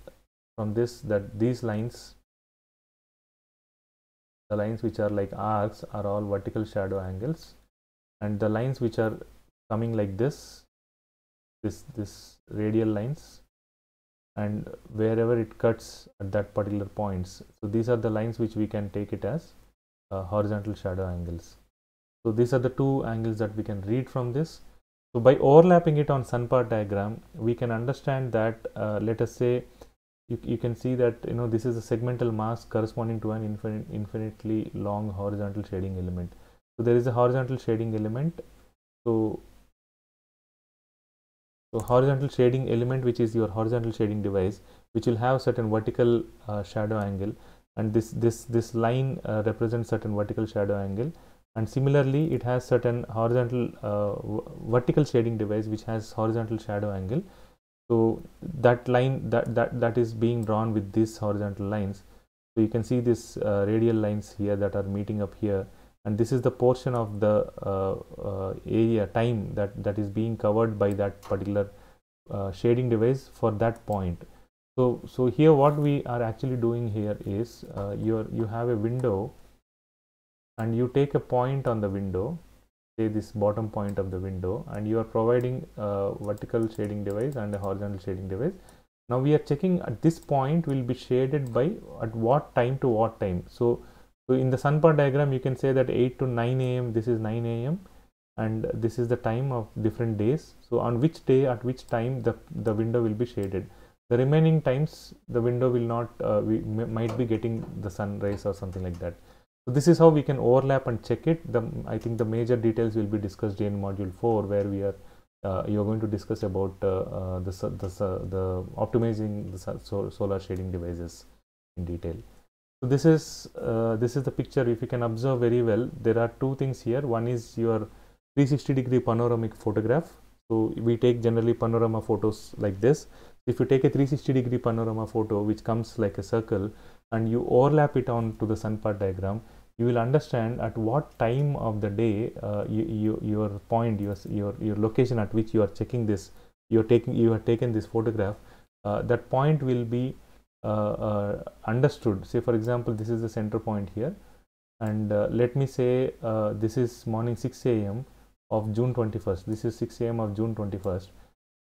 Speaker 1: from this that these lines the lines which are like arcs are all vertical shadow angles and the lines which are coming like this this this radial lines and wherever it cuts at that particular points so these are the lines which we can take it as uh, horizontal shadow angles so these are the two angles that we can read from this so by overlapping it on sun path diagram we can understand that uh, let us say you, you can see that you know this is a segmental mask corresponding to an infinite, infinitely long horizontal shading element so there is a horizontal shading element so so horizontal shading element which is your horizontal shading device which will have certain vertical uh, shadow angle and this this this line uh, represents certain vertical shadow angle and similarly it has certain horizontal uh, vertical shading device which has horizontal shadow angle so that line that that that is being drawn with these horizontal lines so you can see these uh, radial lines here that are meeting up here and this is the portion of the uh, uh, area time that that is being covered by that particular uh, shading device for that point so so here what we are actually doing here is uh, you you have a window and you take a point on the window say this bottom point of the window and you are providing a vertical shading device and a horizontal shading device now we are checking at this point will be shaded by at what time to what time so so in the sun part diagram you can say that 8 to 9 a.m this is 9 a.m and this is the time of different days so on which day at which time the the window will be shaded the remaining times the window will not uh, we might be getting the sunrise or something like that so this is how we can overlap and check it. The, I think the major details will be discussed in module 4 where we are uh, you're going to discuss about uh, uh, the, the, the optimizing the solar shading devices in detail. So this is uh, this is the picture if you can observe very well there are two things here one is your 360 degree panoramic photograph so we take generally panorama photos like this if you take a 360 degree panorama photo which comes like a circle and you overlap it on to the sun part diagram, you will understand at what time of the day uh, you, you, your point, your, your, your location at which you are checking this, you are taking, you have taken this photograph, uh, that point will be uh, uh understood. Say for example, this is the center point here and uh, let me say uh, this is morning 6 a.m. of June 21st. This is 6 a.m. of June 21st.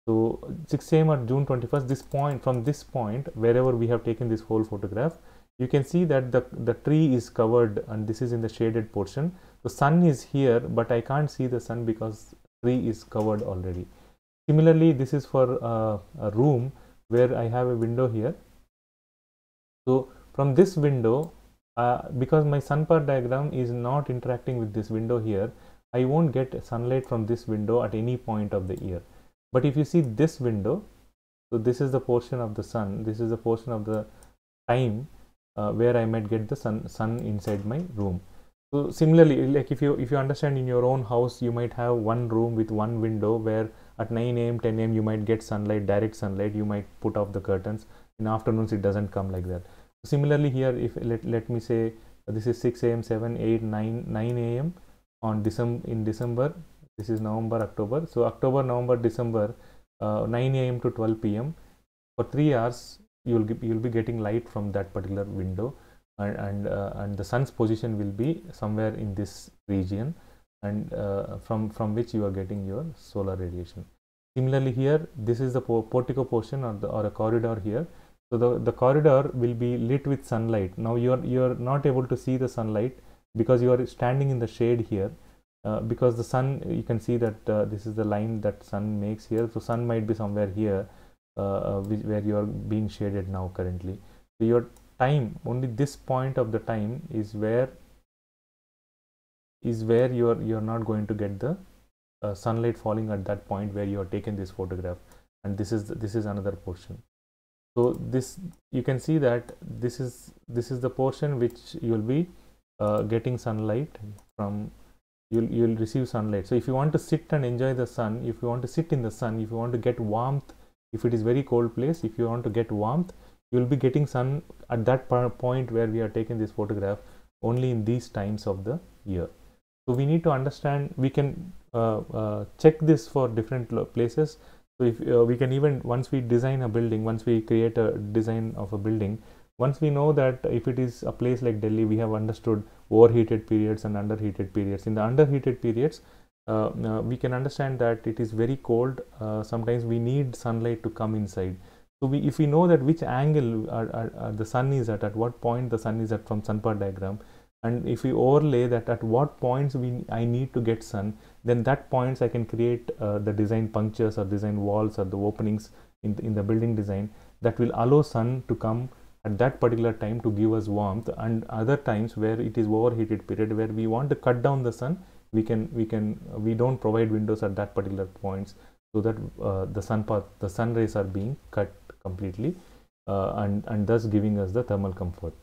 Speaker 1: So 6 a.m. on June 21st, this point from this point, wherever we have taken this whole photograph, you can see that the, the tree is covered and this is in the shaded portion. The sun is here, but I can't see the sun because tree is covered already. Similarly, this is for uh, a room where I have a window here. So from this window, uh, because my sun part diagram is not interacting with this window here, I won't get sunlight from this window at any point of the year. But if you see this window, so this is the portion of the sun, this is the portion of the time uh, where I might get the sun sun inside my room. So similarly, like if you if you understand in your own house, you might have one room with one window where at 9 a.m. 10 a.m. you might get sunlight, direct sunlight. You might put off the curtains. In afternoons, it doesn't come like that. Similarly here, if let let me say this is 6 a.m., 7, 8, 9, 9 a.m. on December in December. This is November, October. So October, November, December, uh, 9 a.m. to 12 p.m. For three hours, you'll you'll be getting light from that particular window and and, uh, and the sun's position will be somewhere in this region and uh, from from which you are getting your solar radiation similarly here this is the portico portion or the or a corridor here so the the corridor will be lit with sunlight now you are you are not able to see the sunlight because you are standing in the shade here uh, because the sun you can see that uh, this is the line that sun makes here so sun might be somewhere here uh, uh, where you are being shaded now currently so your time only this point of the time is where is where you're you're not going to get the uh, sunlight falling at that point where you have taken this photograph and this is this is another portion so this you can see that this is this is the portion which you'll be uh, getting sunlight from you'll you'll receive sunlight so if you want to sit and enjoy the sun if you want to sit in the sun if you want to get warmth if it is very cold place if you want to get warmth you will be getting sun at that point where we are taking this photograph only in these times of the year so we need to understand we can uh, uh, check this for different places so if uh, we can even once we design a building once we create a design of a building once we know that if it is a place like delhi we have understood overheated periods and underheated periods in the underheated periods uh, uh, we can understand that it is very cold uh, sometimes we need sunlight to come inside so we, if we know that which angle are, are, are the sun is at, at what point the sun is at from sun part diagram, and if we overlay that at what points we I need to get sun, then that points I can create uh, the design punctures or design walls or the openings in the, in the building design that will allow sun to come at that particular time to give us warmth and other times where it is overheated period where we want to cut down the sun we can we can we don't provide windows at that particular points so that uh, the sun path the sun rays are being cut completely uh, and and thus giving us the thermal comfort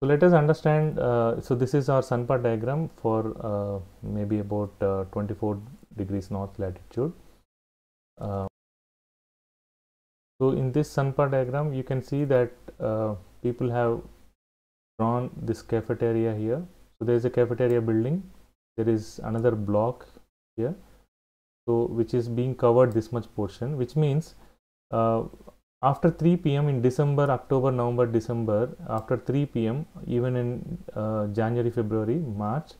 Speaker 1: so let us understand uh, so this is our sun path diagram for uh, maybe about uh, 24 degrees north latitude uh, so in this sun path diagram you can see that people have drawn this cafeteria here so there is a cafeteria building there is another block here so which is being covered this much portion which means uh, after 3 pm in december october november december after 3 pm even in uh, january february march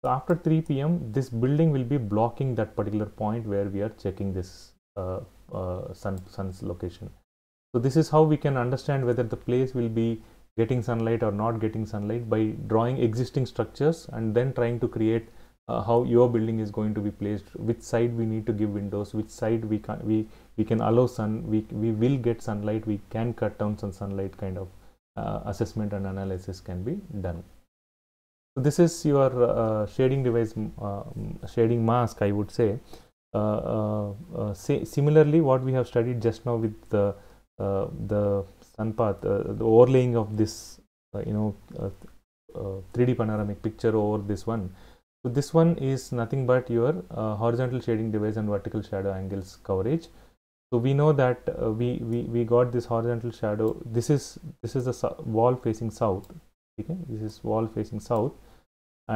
Speaker 1: so after 3 pm this building will be blocking that particular point where we are checking this uh, uh, sun sun's location so this is how we can understand whether the place will be getting sunlight or not getting sunlight by drawing existing structures and then trying to create uh, how your building is going to be placed which side we need to give windows which side we can we we can allow sun we we will get sunlight we can cut down some sunlight kind of uh, assessment and analysis can be done so this is your uh, shading device uh, shading mask i would say uh, uh, say, similarly what we have studied just now with the the Anpath, uh, the overlaying of this, uh, you know, uh, 3D uh, panoramic picture over this one. So this one is nothing but your uh, horizontal shading device and vertical shadow angles coverage. So we know that uh, we, we we got this horizontal shadow. This is this is the wall facing south. Okay, this is wall facing south,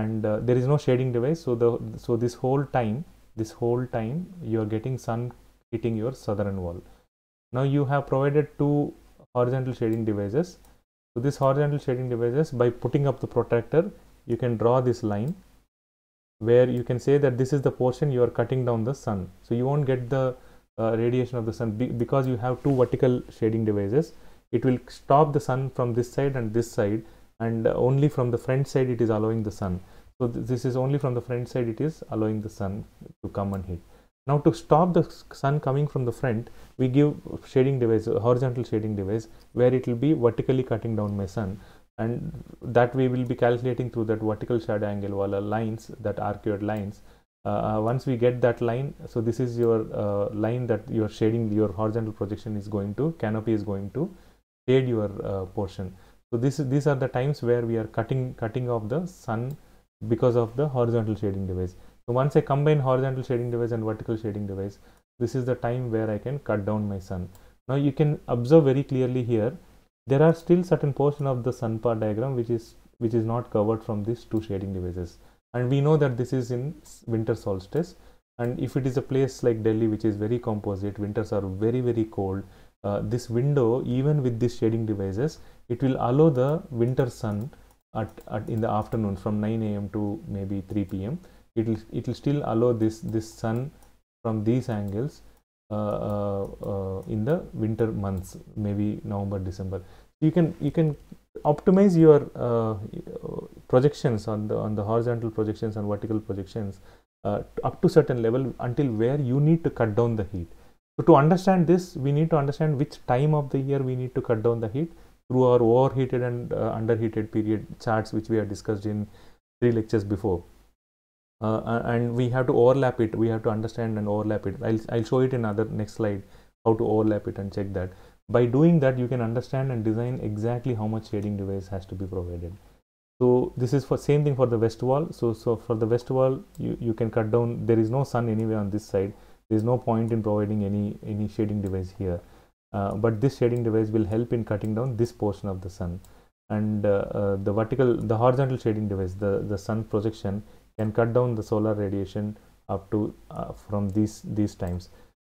Speaker 1: and there is no shading device. So the so this whole time, this whole time you are getting sun hitting your southern wall. Now you have provided two horizontal shading devices. So this horizontal shading devices by putting up the protractor you can draw this line where you can say that this is the portion you are cutting down the sun. So you won't get the uh, radiation of the sun be because you have two vertical shading devices. It will stop the sun from this side and this side and uh, only from the front side it is allowing the sun. So th this is only from the front side it is allowing the sun to come and hit. Now to stop the sun coming from the front, we give shading device, horizontal shading device, where it will be vertically cutting down my sun and that we will be calculating through that vertical shadow angle wala uh, lines, that arcured lines. Uh, uh, once we get that line, so this is your uh, line that your shading, your horizontal projection is going to, canopy is going to shade your uh, portion. So this is, these are the times where we are cutting, cutting off the sun because of the horizontal shading device. So once I combine horizontal shading device and vertical shading device, this is the time where I can cut down my sun. Now you can observe very clearly here, there are still certain portion of the sun part diagram which is which is not covered from these two shading devices. And we know that this is in winter solstice. And if it is a place like Delhi, which is very composite, winters are very, very cold. Uh, this window, even with these shading devices, it will allow the winter sun at, at in the afternoon from 9 a.m. to maybe 3 p.m it will it will still allow this this sun from these angles uh, uh, uh, in the winter months maybe november december you can you can optimize your projections on the on the horizontal projections and vertical projections uh, up to certain level until where you need to cut down the heat. So to understand this, we need to understand which time of the year we need to cut down the heat through our overheated and uh, underheated period charts, which we have discussed in three lectures before uh, and we have to overlap it we have to understand and overlap it I'll, I'll show it in other next slide how to overlap it and check that by doing that you can understand and design exactly how much shading device has to be provided so this is for same thing for the west wall so so for the west wall you, you can cut down there is no sun anywhere on this side there is no point in providing any any shading device here uh, but this shading device will help in cutting down this portion of the sun and uh, uh, the vertical the horizontal shading device the the sun projection can cut down the solar radiation up to uh, from these these times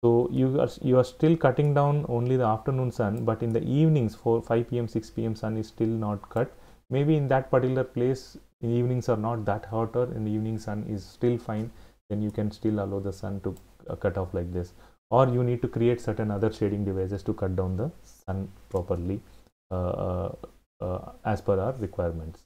Speaker 1: so you are you are still cutting down only the afternoon sun but in the evenings for 5 pm 6 pm sun is still not cut maybe in that particular place evenings are not that hot or in the evening sun is still fine then you can still allow the sun to uh, cut off like this or you need to create certain other shading devices to cut down the sun properly uh, uh, uh as per our requirements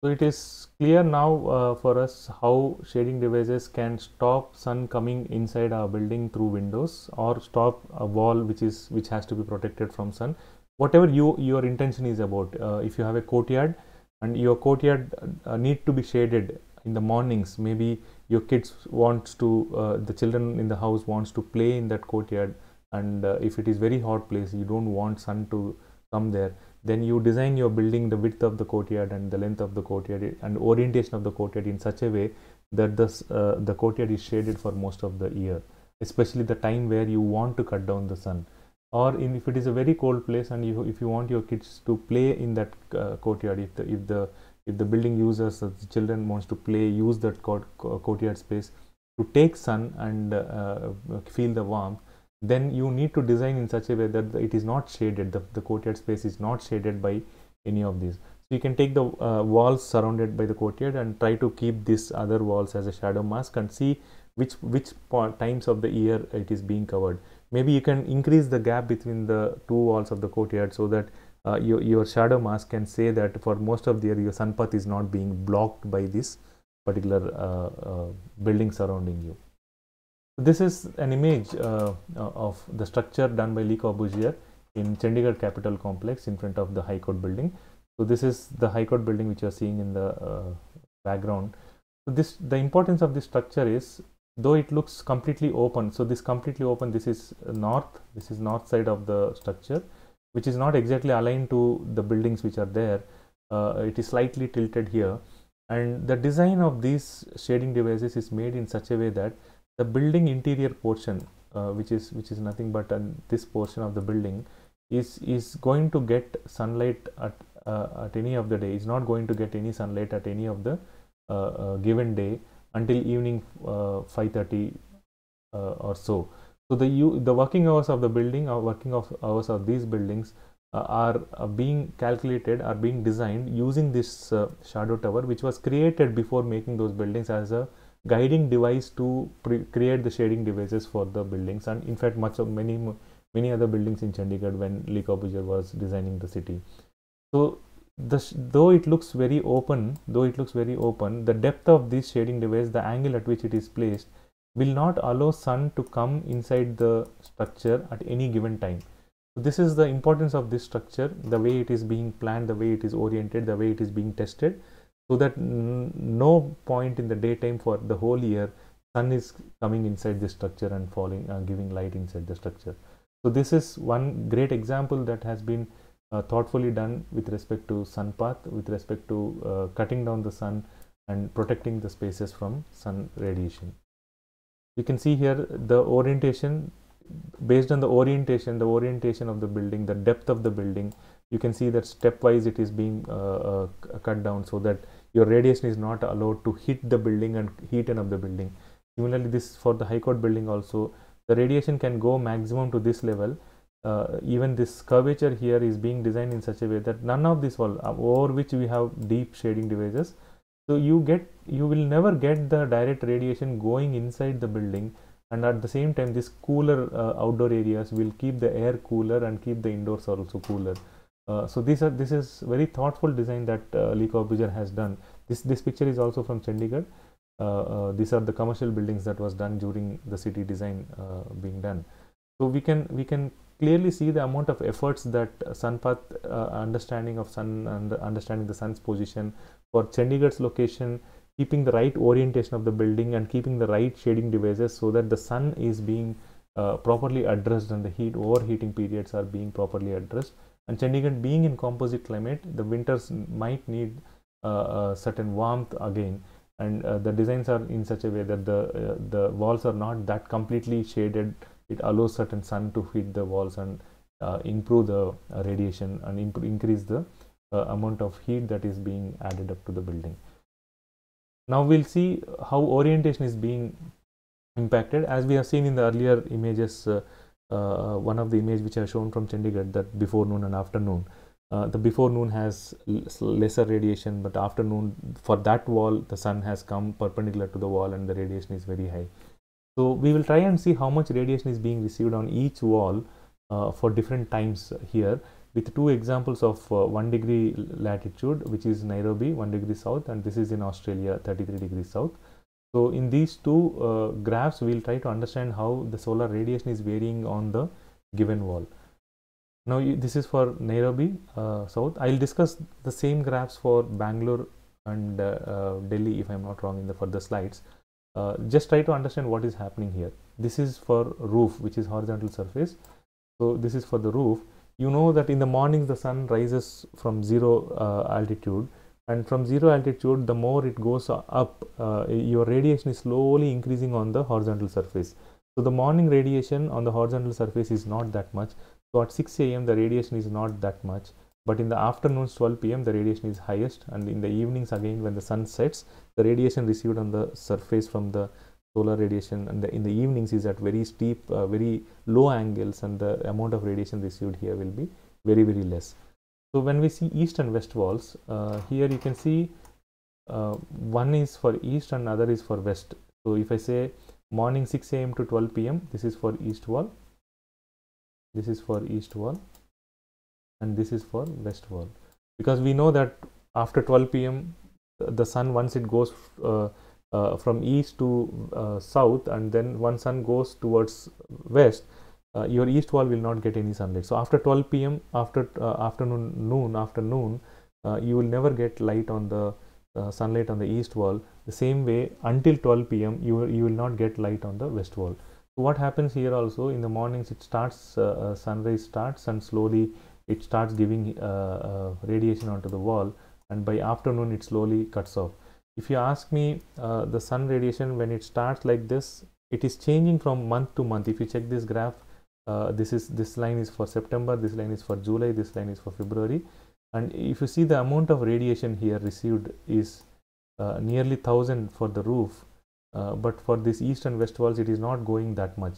Speaker 1: so it is clear now uh, for us how shading devices can stop sun coming inside our building through windows or stop a wall which is which has to be protected from sun. Whatever you your intention is about, uh, if you have a courtyard and your courtyard uh, need to be shaded in the mornings, maybe your kids wants to uh, the children in the house wants to play in that courtyard, and uh, if it is very hot place, you don't want sun to come there then you design your building the width of the courtyard and the length of the courtyard and orientation of the courtyard in such a way that the, uh, the courtyard is shaded for most of the year especially the time where you want to cut down the sun or in, if it is a very cold place and you, if you want your kids to play in that uh, courtyard if the if the if the building users uh, the children wants to play use that court, courtyard space to take sun and uh, uh feel the warmth then you need to design in such a way that it is not shaded the, the courtyard space is not shaded by any of these so you can take the uh, walls surrounded by the courtyard and try to keep these other walls as a shadow mask and see which which times of the year it is being covered maybe you can increase the gap between the two walls of the courtyard so that uh, your, your shadow mask can say that for most of the year your sunpath is not being blocked by this particular uh, uh building surrounding you this is an image uh, uh, of the structure done by Le Corbusier in Chandigarh Capital Complex in front of the High Court building. So this is the High Court building which you are seeing in the uh, background. So this the importance of this structure is though it looks completely open. So this completely open. This is north. This is north side of the structure, which is not exactly aligned to the buildings which are there. Uh, it is slightly tilted here, and the design of these shading devices is made in such a way that the building interior portion uh, which is which is nothing but uh, this portion of the building is is going to get sunlight at uh, at any of the day is not going to get any sunlight at any of the uh, uh, given day until evening 5:30 uh, or so so the you the working hours of the building or working of hours of these buildings are being calculated are being designed using this shadow tower which was created before making those buildings as a guiding device to create the shading devices for the buildings and in fact much of many many other buildings in Chandigarh when Le Corbusier was designing the city. So though it looks very open, though it looks very open, the depth of this shading device, the angle at which it is placed will not allow sun to come inside the structure at any given time. So this is the importance of this structure, the way it is being planned, the way it is oriented, the way it is being tested so that no point in the daytime for the whole year sun is coming inside the structure and falling uh, giving light inside the structure so this is one great example that has been uh, thoughtfully done with respect to sun path with respect to uh, cutting down the sun and protecting the spaces from sun radiation you can see here the orientation based on the orientation the orientation of the building the depth of the building you can see that stepwise it is being uh, uh, cut down so that your radiation is not allowed to hit the building and heat the building similarly this for the high court building also the radiation can go maximum to this level uh, even this curvature here is being designed in such a way that none of this wall uh, over which we have deep shading devices so you get you will never get the direct radiation going inside the building and at the same time this cooler uh, outdoor areas will keep the air cooler and keep the indoors also cooler uh, so these are this is very thoughtful design that uh, Lee Corbusier has done. This this picture is also from Chandigarh. Uh, uh, these are the commercial buildings that was done during the city design uh, being done. So we can we can clearly see the amount of efforts that Sunpath understanding of sun and understanding the sun's position for Chandigarh's location, keeping the right orientation of the building and keeping the right shading devices so that the sun is being properly addressed and the heat overheating periods are being properly addressed. And Chandigarh being in composite climate, the winters might need uh, a certain warmth again. And uh, the designs are in such a way that the uh, the walls are not that completely shaded. It allows certain sun to hit the walls and uh, improve the radiation and increase the uh, amount of heat that is being added up to the building. Now we'll see how orientation is being impacted as we have seen in the earlier images uh, uh, one of the image which I shown from Chandigarh that before noon and afternoon. Uh, the before noon has lesser radiation, but afternoon for that wall the sun has come perpendicular to the wall and the radiation is very high. So we will try and see how much radiation is being received on each wall uh, for different times here with two examples of uh, 1 degree latitude which is Nairobi 1 degree south and this is in Australia 33 degrees south so in these two uh, graphs, we'll try to understand how the solar radiation is varying on the given wall. Now you, this is for Nairobi uh, South. I'll discuss the same graphs for Bangalore and uh, uh Delhi if I'm not wrong in the further slides. Uh, just try to understand what is happening here. This is for roof, which is horizontal surface. So this is for the roof. You know that in the mornings the sun rises from zero uh, altitude and from zero altitude the more it goes up uh, your radiation is slowly increasing on the horizontal surface so the morning radiation on the horizontal surface is not that much so at 6 a.m the radiation is not that much but in the afternoons 12 p.m the radiation is highest and in the evenings again when the sun sets the radiation received on the surface from the solar radiation and the, in the evenings is at very steep uh, very low angles and the amount of radiation received here will be very very less so when we see east and west walls, uh, here you can see uh, one is for east and other is for west. So if I say morning 6 a.m. to 12 p.m., this is for east wall, this is for east wall, and this is for west wall. Because we know that after 12 p.m., the sun once it goes uh, uh from east to uh, south, and then one sun goes towards west, uh, your east wall will not get any sunlight. So after 12 p.m. after uh, afternoon noon afternoon, uh, you will never get light on the uh, sunlight on the east wall. The same way until 12 p.m. you you will not get light on the west wall. So what happens here also in the mornings it starts uh, uh, sunrise starts and slowly it starts giving radiation onto the wall and by afternoon it slowly cuts off. If you ask me the sun radiation when it starts like this, it is changing from month to month. If you check this graph, uh, this is this line is for September this line is for July this line is for February and if you see the amount of radiation here received is uh, nearly 1000 for the roof uh, but for this east and west walls it is not going that much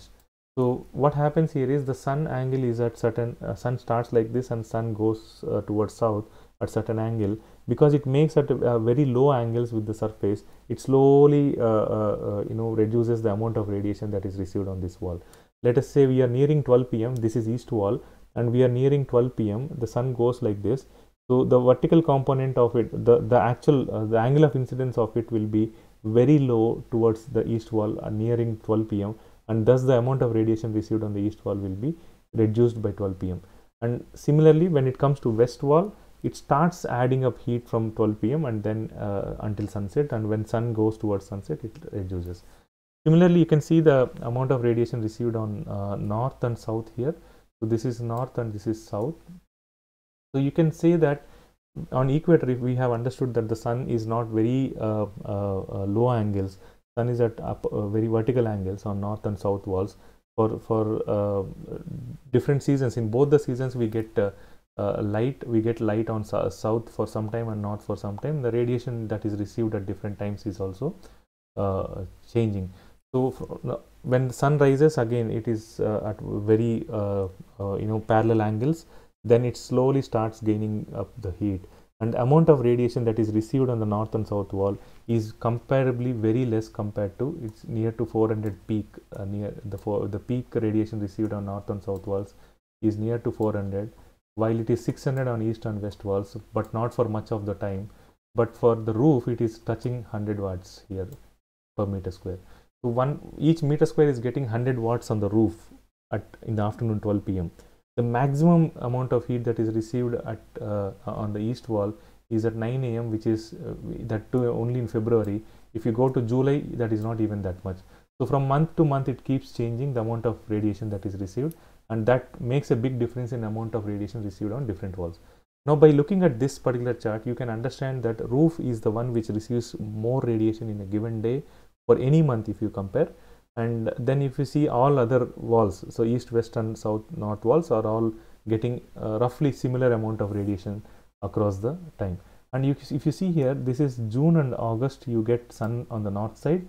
Speaker 1: so what happens here is the sun angle is at certain uh, sun starts like this and sun goes uh, towards south at certain angle because it makes at uh, very low angles with the surface it slowly you know reduces the amount of radiation that is received on this wall let us say we are nearing 12 pm this is east wall and we are nearing 12 pm the sun goes like this so the vertical component of it the the actual uh, the angle of incidence of it will be very low towards the east wall uh, nearing 12 pm and thus the amount of radiation received on the east wall will be reduced by 12 pm and similarly when it comes to west wall it starts adding up heat from 12 pm and then uh, until sunset and when sun goes towards sunset it reduces Similarly, you can see the amount of radiation received on uh, north and south here. So this is north and this is south. So you can say that on equator, if we have understood that the sun is not very uh, uh, uh low angles, sun is at up, uh, very vertical angles on north and south walls. For for uh, different seasons, in both the seasons we get light. We get light on south for some time and north for some time. The radiation that is received at different times is also changing. So, when the sun rises again it is uh, at very uh, uh, you know parallel angles then it slowly starts gaining up the heat and the amount of radiation that is received on the north and south wall is comparably very less compared to it's near to 400 peak uh, near the the peak radiation received on north and south walls is near to 400 while it is 600 on east and west walls but not for much of the time but for the roof it is touching 100 watts here per meter square so one each meter square is getting 100 watts on the roof at in the afternoon 12 p.m. The maximum amount of heat that is received at uh, on the east wall is at 9 a.m. which is uh, that too only in February. If you go to July that is not even that much. So from month to month it keeps changing the amount of radiation that is received and that makes a big difference in amount of radiation received on different walls. Now by looking at this particular chart you can understand that roof is the one which receives more radiation in a given day for any month if you compare and then if you see all other walls so east west and south north walls are all getting uh, roughly similar amount of radiation across the time and you, if you see here this is June and August you get sun on the north side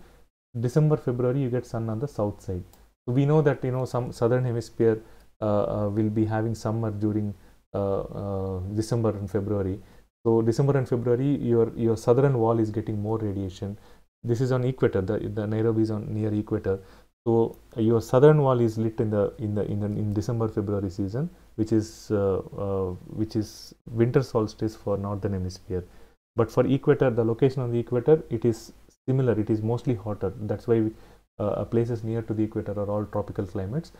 Speaker 1: December February you get sun on the south side so we know that you know some southern hemisphere uh, uh, will be having summer during uh, uh, December and February so December and February your your southern wall is getting more radiation this is on equator the, the nairobi is on near equator so your southern wall is lit in the in the in, the, in december february season which is uh, uh, which is winter solstice for northern hemisphere but for equator the location on the equator it is similar it is mostly hotter that's why we, uh, uh, places near to the equator are all tropical climates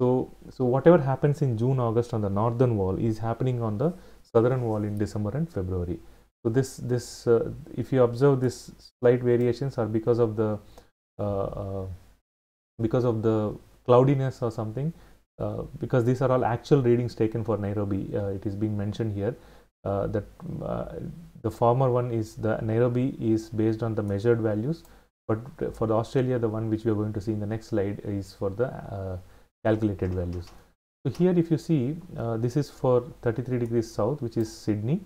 Speaker 1: so so whatever happens in june august on the northern wall is happening on the southern wall in december and february so this this uh, if you observe this slight variations are because of the uh, uh, because of the cloudiness or something uh, because these are all actual readings taken for Nairobi uh, it is being mentioned here uh, that the former one is the Nairobi is based on the measured values but for the Australia the one which we are going to see in the next slide is for the calculated values. So here if you see this is for 33 degrees south which is Sydney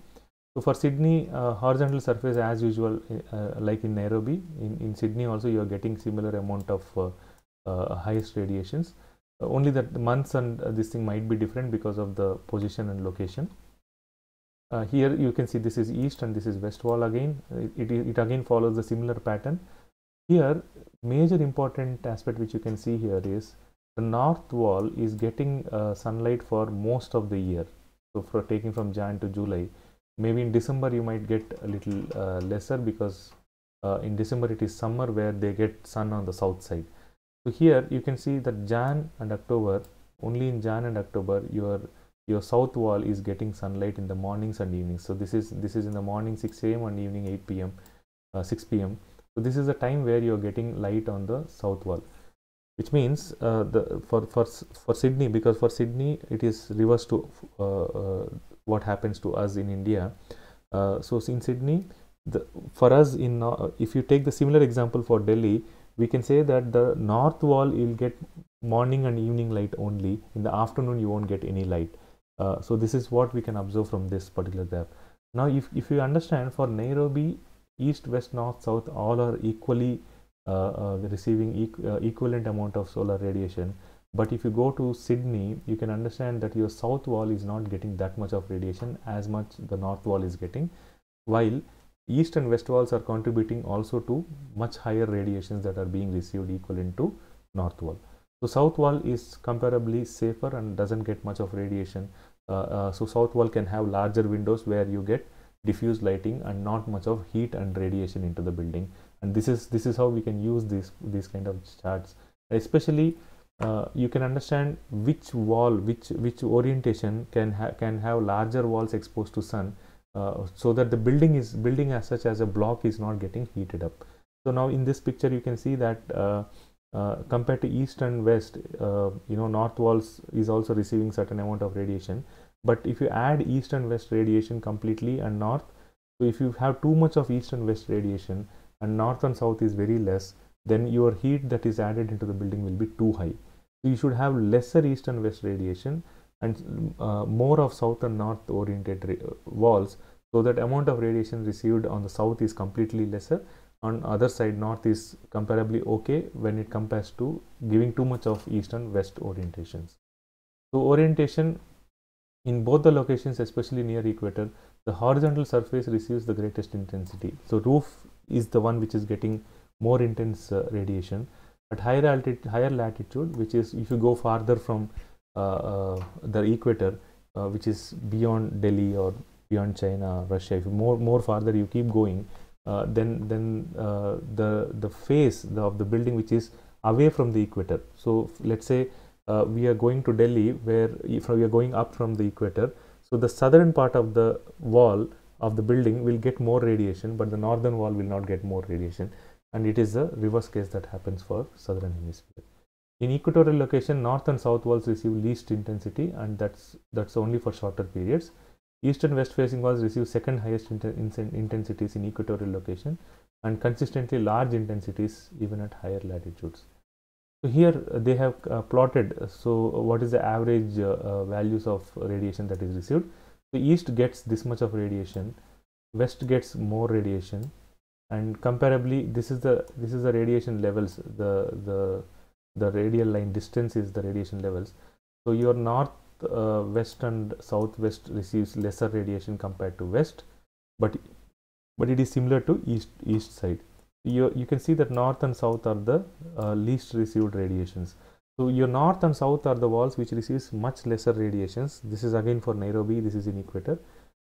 Speaker 1: so for Sydney, uh, horizontal surface as usual, eh, uh, like in Nairobi, in, in Sydney also you are getting similar amount of uh, uh highest radiations. Uh, only that the months and uh, this thing might be different because of the position and location. here you can see this is east and this is west wall again. It, it, it again follows the similar pattern. Here, major important aspect which you can see here is the north wall is getting sunlight for most of the year. So for taking from Jan to July maybe in december you might get a little uh, lesser because uh, in december it is summer where they get sun on the south side so here you can see that jan and october only in jan and october your your south wall is getting sunlight in the mornings and evenings so this is this is in the morning 6 a.m and evening 8 p.m uh, 6 p.m so this is the time where you are getting light on the south wall which means uh, the for for for Sydney because for Sydney it is reverse to uh, uh, what happens to us in India. Uh, so in Sydney, the, for us in uh, if you take the similar example for Delhi, we can say that the north wall you'll get morning and evening light only. In the afternoon, you won't get any light. Uh, so this is what we can observe from this particular graph. Now, if if you understand for Nairobi, east, west, north, south, all are equally uh, uh, receiving uh, equivalent amount of solar radiation but if you go to Sydney, you can understand that your south wall is not getting that much of radiation as much the north wall is getting, while east and west walls are contributing also to much higher radiations that are being received equivalent to north wall. So south wall is comparably safer and doesn't get much of radiation. Uh, uh, so south wall can have larger windows where you get diffuse lighting and not much of heat and radiation into the building. And this is this is how we can use these these kind of charts, especially uh, you can understand which wall which which orientation can ha can have larger walls exposed to sun uh, so that the building is building as such as a block is not getting heated up so now in this picture you can see that uh, uh compared to east and west uh, you know north walls is also receiving certain amount of radiation but if you add east and west radiation completely and north so if you have too much of east and west radiation and north and south is very less then your heat that is added into the building will be too high. So you should have lesser east and west radiation and uh, more of south and north oriented uh, walls so that amount of radiation received on the south is completely lesser on other side north is comparably okay when it compares to giving too much of east and west orientations. So orientation in both the locations especially near equator the horizontal surface receives the greatest intensity. So roof is the one which is getting more intense uh, radiation at higher altitude higher latitude which is if you go farther from uh, uh, the equator uh, which is beyond delhi or beyond china russia if more more farther you keep going then then the the face of the building which is away from the equator so let's say we are going to delhi where if we are going up from the equator so the southern part of the wall of the building will get more radiation, but the northern wall will not get more radiation and it is the reverse case that happens for southern hemisphere. In equatorial location, north and south walls receive least intensity and that's that's only for shorter periods. East and west facing walls receive second highest inter, intensities in equatorial location and consistently large intensities even at higher latitudes. So here uh, they have uh, plotted uh, so what is the average uh, uh, values of radiation that is received. The east gets this much of radiation, west gets more radiation, and comparably this is the this is the radiation levels the the the radial line distance is the radiation levels so your north uh, west and southwest receives lesser radiation compared to west but but it is similar to east east side you you can see that north and south are the uh, least received radiations so your north and south are the walls which receives much lesser radiations this is again for nairobi this is in equator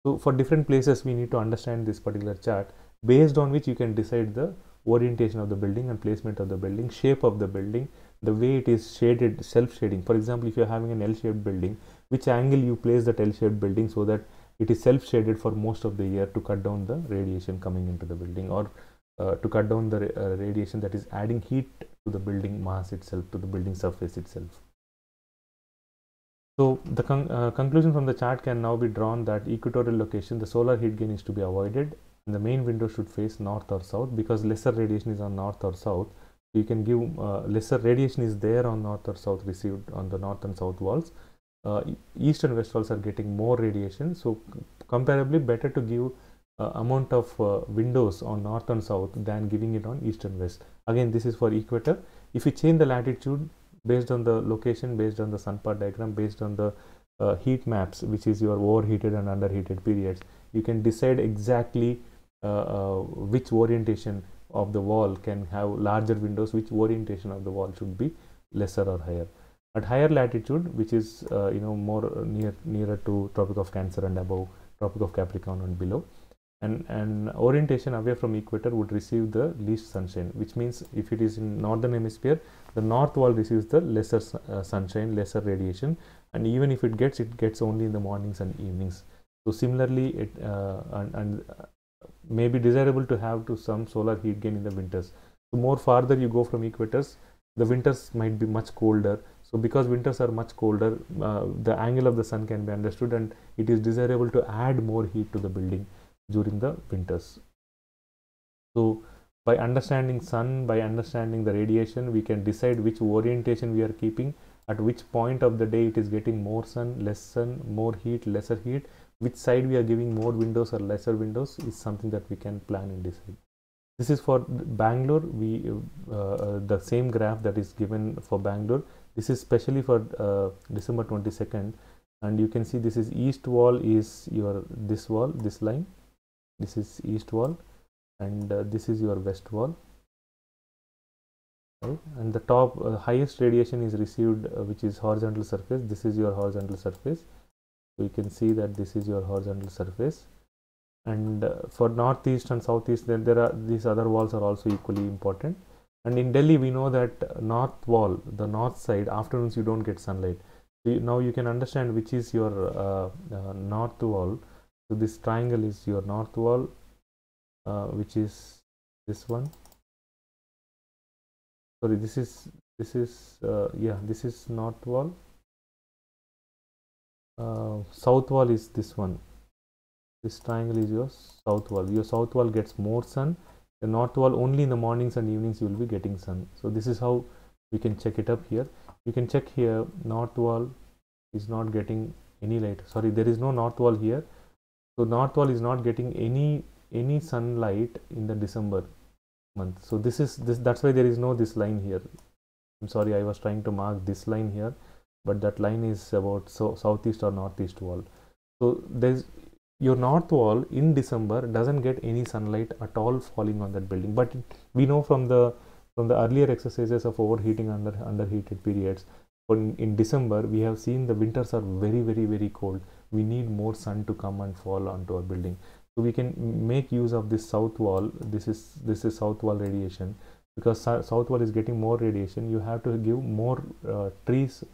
Speaker 1: so for different places we need to understand this particular chart based on which you can decide the orientation of the building and placement of the building, shape of the building, the way it is shaded, self-shading. For example, if you're having an L-shaped building, which angle you place that L-shaped building so that it is self-shaded for most of the year to cut down the radiation coming into the building or uh, to cut down the uh, radiation that is adding heat to the building mass itself, to the building surface itself. So the con uh, conclusion from the chart can now be drawn that equatorial location, the solar heat gain is to be avoided the main window should face north or south because lesser radiation is on north or south you can give uh, lesser radiation is there on north or south received on the north and south walls uh, east and west walls are getting more radiation so comparably better to give uh, amount of uh, windows on north and south than giving it on east and west again this is for equator if you change the latitude based on the location based on the sun part diagram based on the uh, heat maps which is your overheated and underheated periods you can decide exactly uh, uh, which orientation of the wall can have larger windows which orientation of the wall should be lesser or higher at higher latitude which is uh, you know more uh, near nearer to tropic of cancer and above tropic of capricorn and below and and orientation away from equator would receive the least sunshine which means if it is in northern hemisphere the north wall receives the lesser uh, sunshine lesser radiation and even if it gets it gets only in the mornings and evenings so similarly it uh, and, and may be desirable to have to some solar heat gain in the winters. The more farther you go from equators, the winters might be much colder. So because winters are much colder, uh, the angle of the sun can be understood and it is desirable to add more heat to the building during the winters. So by understanding sun, by understanding the radiation, we can decide which orientation we are keeping, at which point of the day it is getting more sun, less sun, more heat, lesser heat which side we are giving more windows or lesser windows is something that we can plan and decide this is for Bangalore we uh, uh, the same graph that is given for Bangalore this is specially for uh, December 22nd and you can see this is east wall is your this wall this line this is east wall and uh, this is your west wall right? and the top uh, highest radiation is received uh, which is horizontal surface this is your horizontal surface we can see that this is your horizontal surface and uh, for northeast and southeast then there are these other walls are also equally important and in delhi we know that north wall the north side afternoons you don't get sunlight so you, now you can understand which is your uh, uh, north wall so this triangle is your north wall uh, which is this one sorry this is this is uh, yeah this is north wall uh, south wall is this one this triangle is your south wall your south wall gets more sun the north wall only in the mornings and evenings you will be getting sun so this is how we can check it up here you can check here north wall is not getting any light sorry there is no north wall here so north wall is not getting any any sunlight in the december month so this is this that's why there is no this line here i'm sorry i was trying to mark this line here but that line is about so southeast or northeast wall so there's your north wall in december doesn't get any sunlight at all falling on that building but we know from the from the earlier exercises of overheating under underheated periods in, in december we have seen the winters are very very very cold we need more sun to come and fall onto our building so we can make use of this south wall this is this is south wall radiation because south wall is getting more radiation you have to give more uh, trees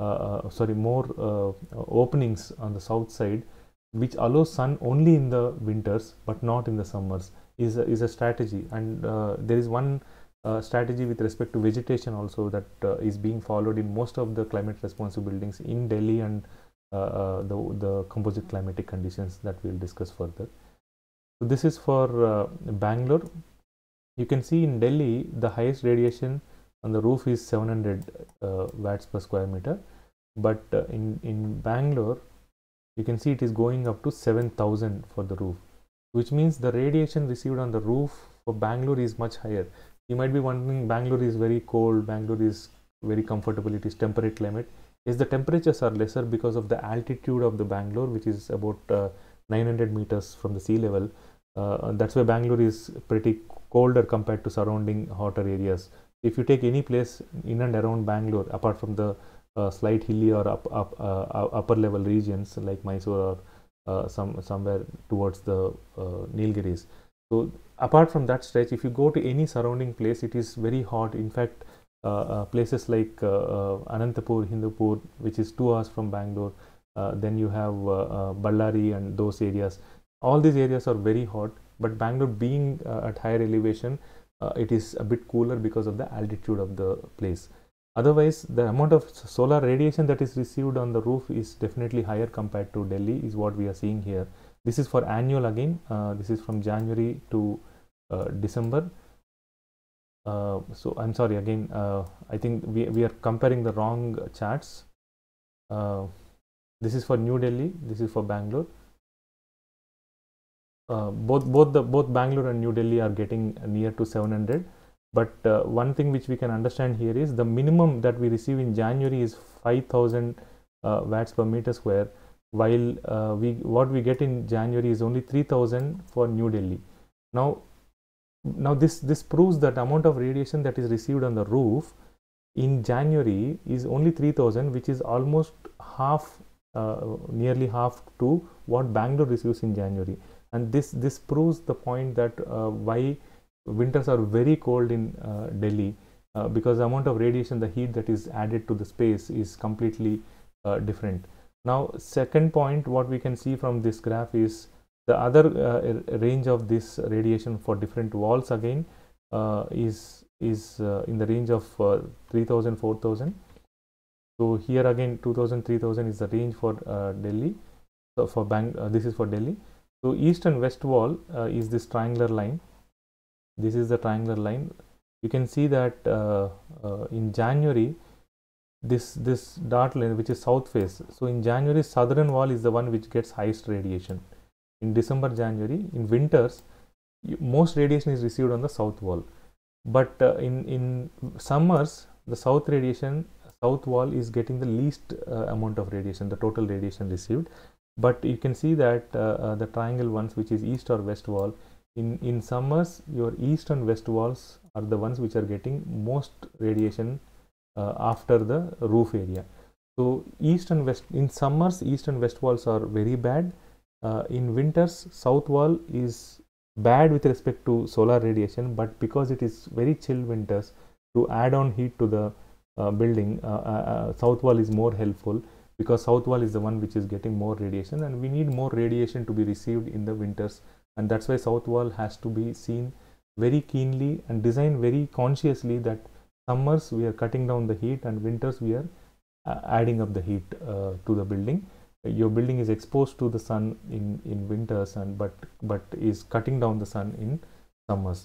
Speaker 1: uh, uh, sorry more uh, openings on the south side which allows sun only in the winters but not in the summers is a, is a strategy and there is one strategy with respect to vegetation also that is being followed in most of the climate responsive buildings in Delhi and uh, the, the composite climatic conditions that we'll discuss further. So this is for uh, Bangalore. You can see in Delhi the highest radiation on the roof is 700 uh, watts per square meter but uh, in in bangalore you can see it is going up to 7000 for the roof which means the radiation received on the roof for bangalore is much higher you might be wondering bangalore is very cold bangalore is very comfortable it is temperate climate is the temperatures are lesser because of the altitude of the bangalore which is about uh, 900 meters from the sea level uh, that's why bangalore is pretty colder compared to surrounding hotter areas if you take any place in and around Bangalore, apart from the uh, slight hilly or up, up, uh, upper level regions like Mysore or uh, some somewhere towards the uh, Nilgiris. So apart from that stretch, if you go to any surrounding place, it is very hot. In fact, uh, uh, places like Anantapur, Hindupur, which is two hours from Bangalore, then you have Ballari and those areas. All these areas are very hot, but Bangalore being at higher elevation, uh, it is a bit cooler because of the altitude of the place otherwise the amount of solar radiation that is received on the roof is definitely higher compared to delhi is what we are seeing here this is for annual again uh, this is from january to uh, december uh, so i'm sorry again uh, i think we, we are comparing the wrong charts uh, this is for new delhi this is for bangalore uh, both both the both Bangalore and New Delhi are getting near to 700. But uh, one thing which we can understand here is the minimum that we receive in January is 5,000 uh, watts per meter square, while uh, we what we get in January is only 3,000 for New Delhi. Now, now this this proves that amount of radiation that is received on the roof in January is only 3,000, which is almost half, uh, nearly half to what Bangalore receives in January and this this proves the point that uh, why winters are very cold in uh, Delhi uh, because the amount of radiation the heat that is added to the space is completely different now second point what we can see from this graph is the other uh, range of this radiation for different walls again uh, is is uh, in the range of uh, 3000 4000 so here again 2000 3000 is the range for delhi so for bank this is for delhi so east and west wall uh, is this triangular line. This is the triangular line. You can see that uh, uh, in January, this this dart line which is south face. So in January, southern wall is the one which gets highest radiation. In December, January, in winters, most radiation is received on the south wall. But uh, in in summers, the south radiation south wall is getting the least uh, amount of radiation, the total radiation received but you can see that uh, uh, the triangle ones which is east or west wall in in summers your east and west walls are the ones which are getting most radiation uh, after the roof area so east and west in summers east and west walls are very bad uh, in winters south wall is bad with respect to solar radiation but because it is very chill winters to add on heat to the uh, building uh, south wall is more helpful because south wall is the one which is getting more radiation and we need more radiation to be received in the winters and that's why south wall has to be seen very keenly and designed very consciously that summers we are cutting down the heat and winters we are uh, adding up the heat uh, to the building your building is exposed to the sun in in winters and but but is cutting down the sun in summers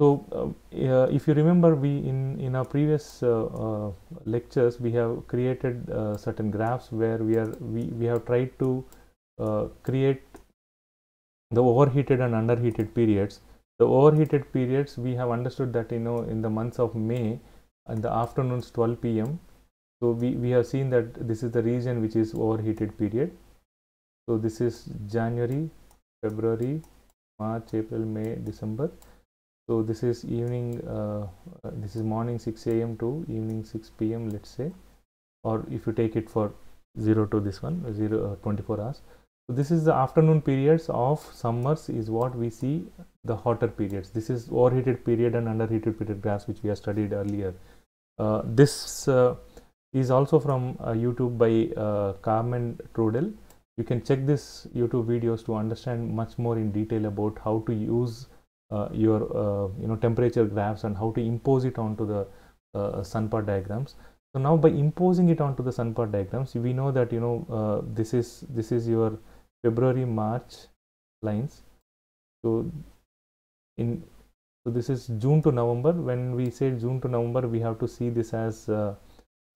Speaker 1: so, uh, if you remember we in, in our previous uh, uh, lectures we have created uh, certain graphs where we are we, we have tried to uh, create the overheated and underheated periods. The overheated periods we have understood that you know in the months of May and the afternoons 12 pm. So, we, we have seen that this is the region which is overheated period. So, this is January, February, March, April, May, December so this is evening uh, this is morning 6 a.m to evening 6 p.m let's say or if you take it for 0 to this one 0 uh, 24 hours so this is the afternoon periods of summers is what we see the hotter periods this is overheated period and underheated period graphs which we have studied earlier uh, this uh, is also from uh, youtube by uh, carmen trudel you can check this youtube videos to understand much more in detail about how to use uh, your uh, you know temperature graphs and how to impose it onto the uh, sunpart diagrams. So now by imposing it onto the sunpart diagrams, we know that you know this is this is your February March lines. So in so this is June to November. When we say June to November, we have to see this as uh,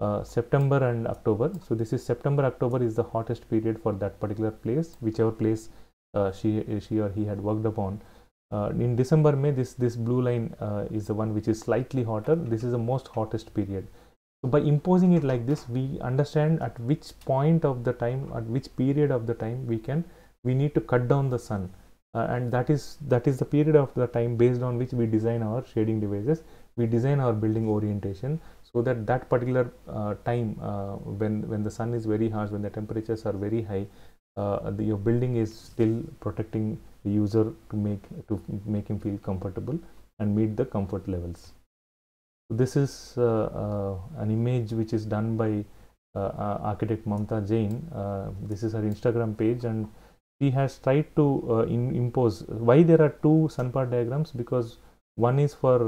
Speaker 1: uh, September and October. So this is September, October is the hottest period for that particular place, whichever place uh, she she or he had worked upon uh, in December May this this blue line uh, is the one which is slightly hotter this is the most hottest period so by imposing it like this we understand at which point of the time at which period of the time we can we need to cut down the sun uh, and that is that is the period of the time based on which we design our shading devices we design our building orientation so that that particular uh, time uh, when when the sun is very harsh when the temperatures are very high uh, the, your building is still protecting the user to make to make him feel comfortable and meet the comfort levels this is uh, uh, an image which is done by uh, uh, architect Mamta Jain this is her Instagram page and she has tried to in, impose why there are two sunpart diagrams because one is for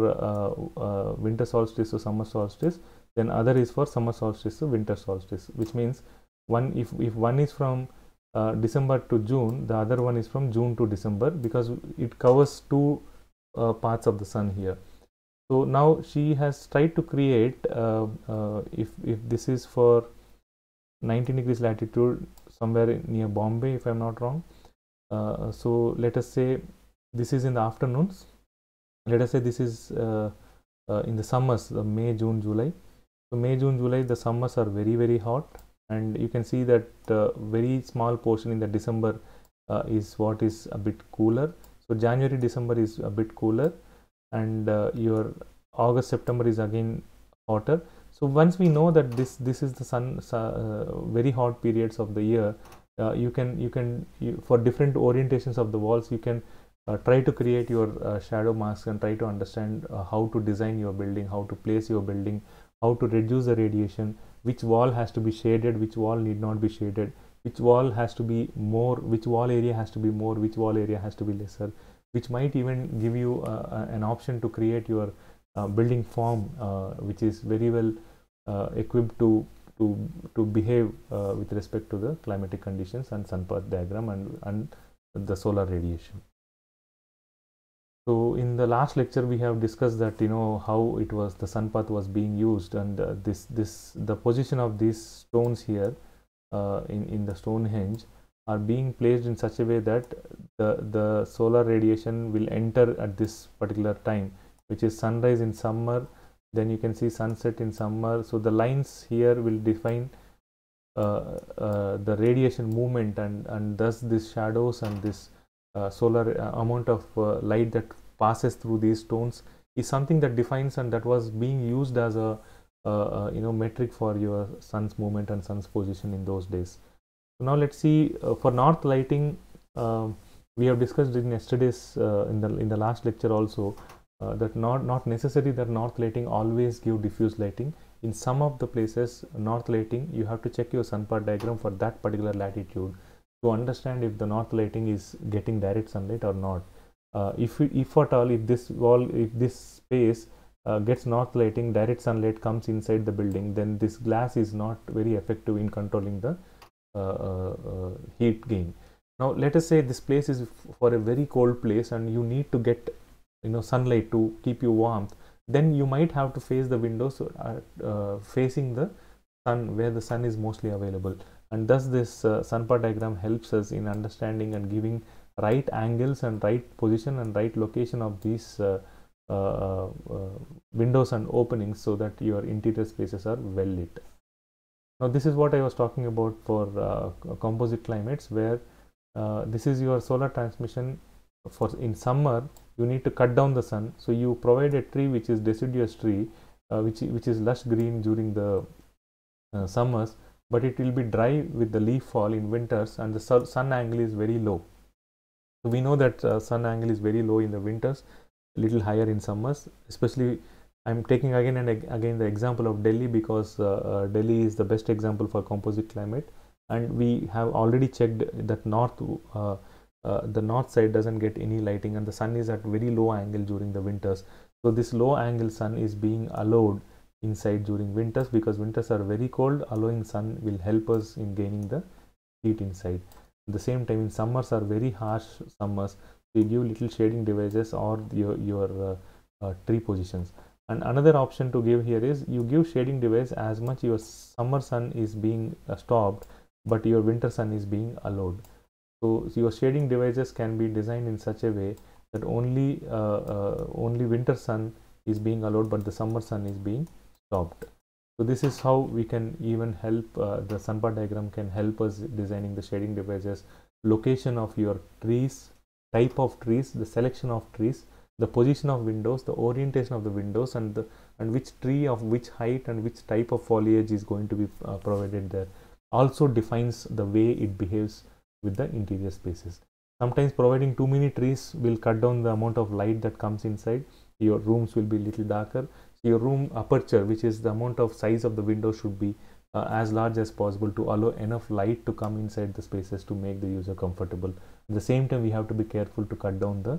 Speaker 1: winter solstice or summer solstice then other is for summer solstice or winter solstice which means one if, if one is from uh, December to June, the other one is from June to December because it covers two uh, parts of the sun here. So now she has tried to create, uh, uh if, if this is for 19 degrees latitude somewhere near Bombay if I'm not wrong. Uh, so let us say this is in the afternoons. Let us say this is in the summers, May, June, July. So May, June, July the summers are very very hot and you can see that very small portion in the December uh, is what is a bit cooler so January December is a bit cooler and uh, your August September is again hotter so once we know that this this is the sun uh, very hot periods of the year uh, you can you can you, for different orientations of the walls you can uh, try to create your shadow mask and try to understand how to design your building how to place your building how to reduce the radiation which wall has to be shaded which wall need not be shaded which wall has to be more which wall area has to be more which wall area has to be lesser which might even give you uh, uh an option to create your uh, building form uh, which is very well uh, equipped to to to behave uh, with respect to the climatic conditions and sun path diagram and and the solar radiation so in the last lecture we have discussed that you know how it was the sun path was being used and uh, this this the position of these stones here uh, in in the Stonehenge are being placed in such a way that the the solar radiation will enter at this particular time which is sunrise in summer then you can see sunset in summer so the lines here will define uh, uh the radiation movement and and thus these shadows and this uh, solar uh, amount of uh, light that passes through these stones is something that defines and that was being used as a uh, you know metric for your sun's movement and sun's position in those days now let's see uh, for north lighting uh, we have discussed in yesterday's in the in the last lecture also that not not necessary that north lighting always give diffuse lighting in some of the places north lighting you have to check your sun part diagram for that particular latitude to understand if the north lighting is getting direct sunlight or not. Uh, if if at all if this wall if this space uh, gets north lighting direct sunlight comes inside the building then this glass is not very effective in controlling the uh, uh, uh heat gain. Now let us say this place is for a very cold place and you need to get you know sunlight to keep you warm. then you might have to face the windows at, uh, facing the sun where the sun is mostly available and thus this uh, sunpar diagram helps us in understanding and giving right angles and right position and right location of these uh, uh, uh, windows and openings so that your interior spaces are well lit. Now this is what I was talking about for uh, composite climates where uh, this is your solar transmission for in summer you need to cut down the sun so you provide a tree which is deciduous tree which, which is lush green during the summers but it will be dry with the leaf fall in winters and the sun angle is very low. So we know that uh, sun angle is very low in the winters, little higher in summers, especially I'm taking again and again the example of Delhi because uh, uh, Delhi is the best example for composite climate and we have already checked that north uh, uh, the north side doesn't get any lighting and the sun is at very low angle during the winters so this low angle sun is being allowed inside during winters because winters are very cold allowing sun will help us in gaining the heat inside at the same time in summers are very harsh summers they give little shading devices or your, your uh, uh, tree positions and another option to give here is you give shading device as much your summer sun is being uh, stopped but your winter sun is being allowed so your shading devices can be designed in such a way that only uh, uh, only winter sun is being allowed but the summer sun is being stopped so this is how we can even help uh, the sunbar diagram can help us designing the shading devices location of your trees type of trees the selection of trees the position of windows the orientation of the windows and the and which tree of which height and which type of foliage is going to be uh, provided there also defines the way it behaves with the interior spaces sometimes providing too many trees will cut down the amount of light that comes inside your rooms will be little darker your room aperture which is the amount of size of the window should be uh, as large as possible to allow enough light to come inside the spaces to make the user comfortable at the same time we have to be careful to cut down the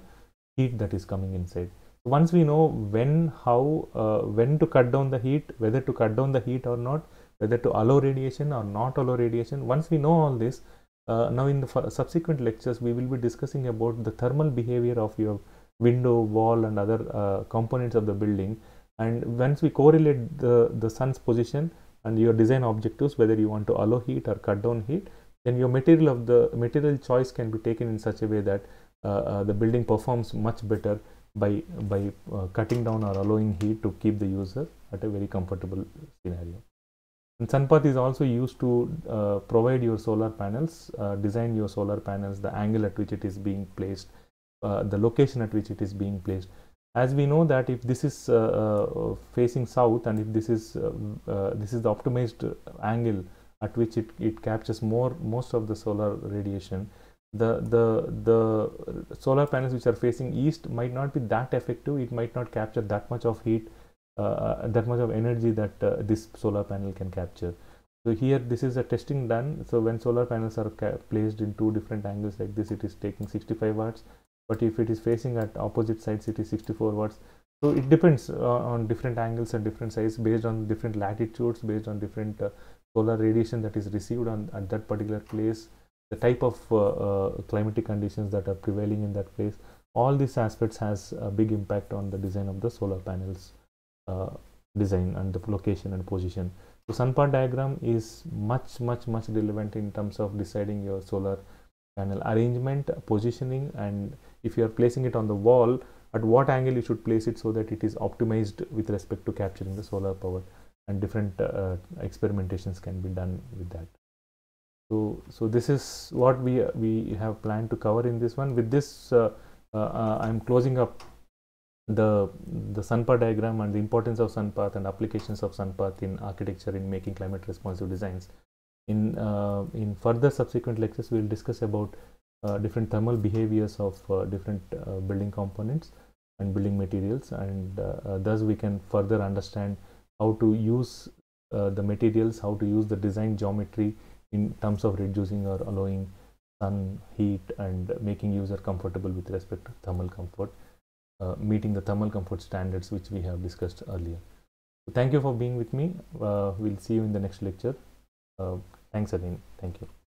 Speaker 1: heat that is coming inside once we know when how uh, when to cut down the heat whether to cut down the heat or not whether to allow radiation or not allow radiation once we know all this uh, now in the subsequent lectures we will be discussing about the thermal behavior of your window wall and other uh, components of the building and once we correlate the, the sun's position and your design objectives whether you want to allow heat or cut down heat then your material of the material choice can be taken in such a way that uh, uh, the building performs much better by by uh, cutting down or allowing heat to keep the user at a very comfortable scenario and sunpath is also used to uh, provide your solar panels uh, design your solar panels the angle at which it is being placed uh, the location at which it is being placed as we know that if this is uh, uh, facing south and if this is um, uh, this is the optimized angle at which it, it captures more most of the solar radiation the the the solar panels which are facing east might not be that effective it might not capture that much of heat uh, that much of energy that uh, this solar panel can capture so here this is a testing done so when solar panels are placed in two different angles like this it is taking 65 watts but if it is facing at opposite sides it is 64 watts so it depends uh, on different angles and different size based on different latitudes based on different uh, solar radiation that is received on at that particular place the type of uh, uh climatic conditions that are prevailing in that place all these aspects has a big impact on the design of the solar panels uh, design and the location and position so sun part diagram is much much much relevant in terms of deciding your solar panel arrangement positioning and if you are placing it on the wall at what angle you should place it so that it is optimized with respect to capturing the solar power and different uh, uh experimentations can be done with that so so this is what we we have planned to cover in this one with this uh, uh, uh i'm closing up the the path diagram and the importance of sunpath and applications of sunpath in architecture in making climate responsive designs in in further subsequent lectures we'll discuss about uh, different thermal behaviors of uh, different uh, building components and building materials and uh, uh, thus we can further understand how to use uh, the materials how to use the design geometry in terms of reducing or allowing sun heat and making user comfortable with respect to thermal comfort meeting the thermal comfort standards which we have discussed earlier so thank you for being with me we'll see you in the next lecture thanks again thank you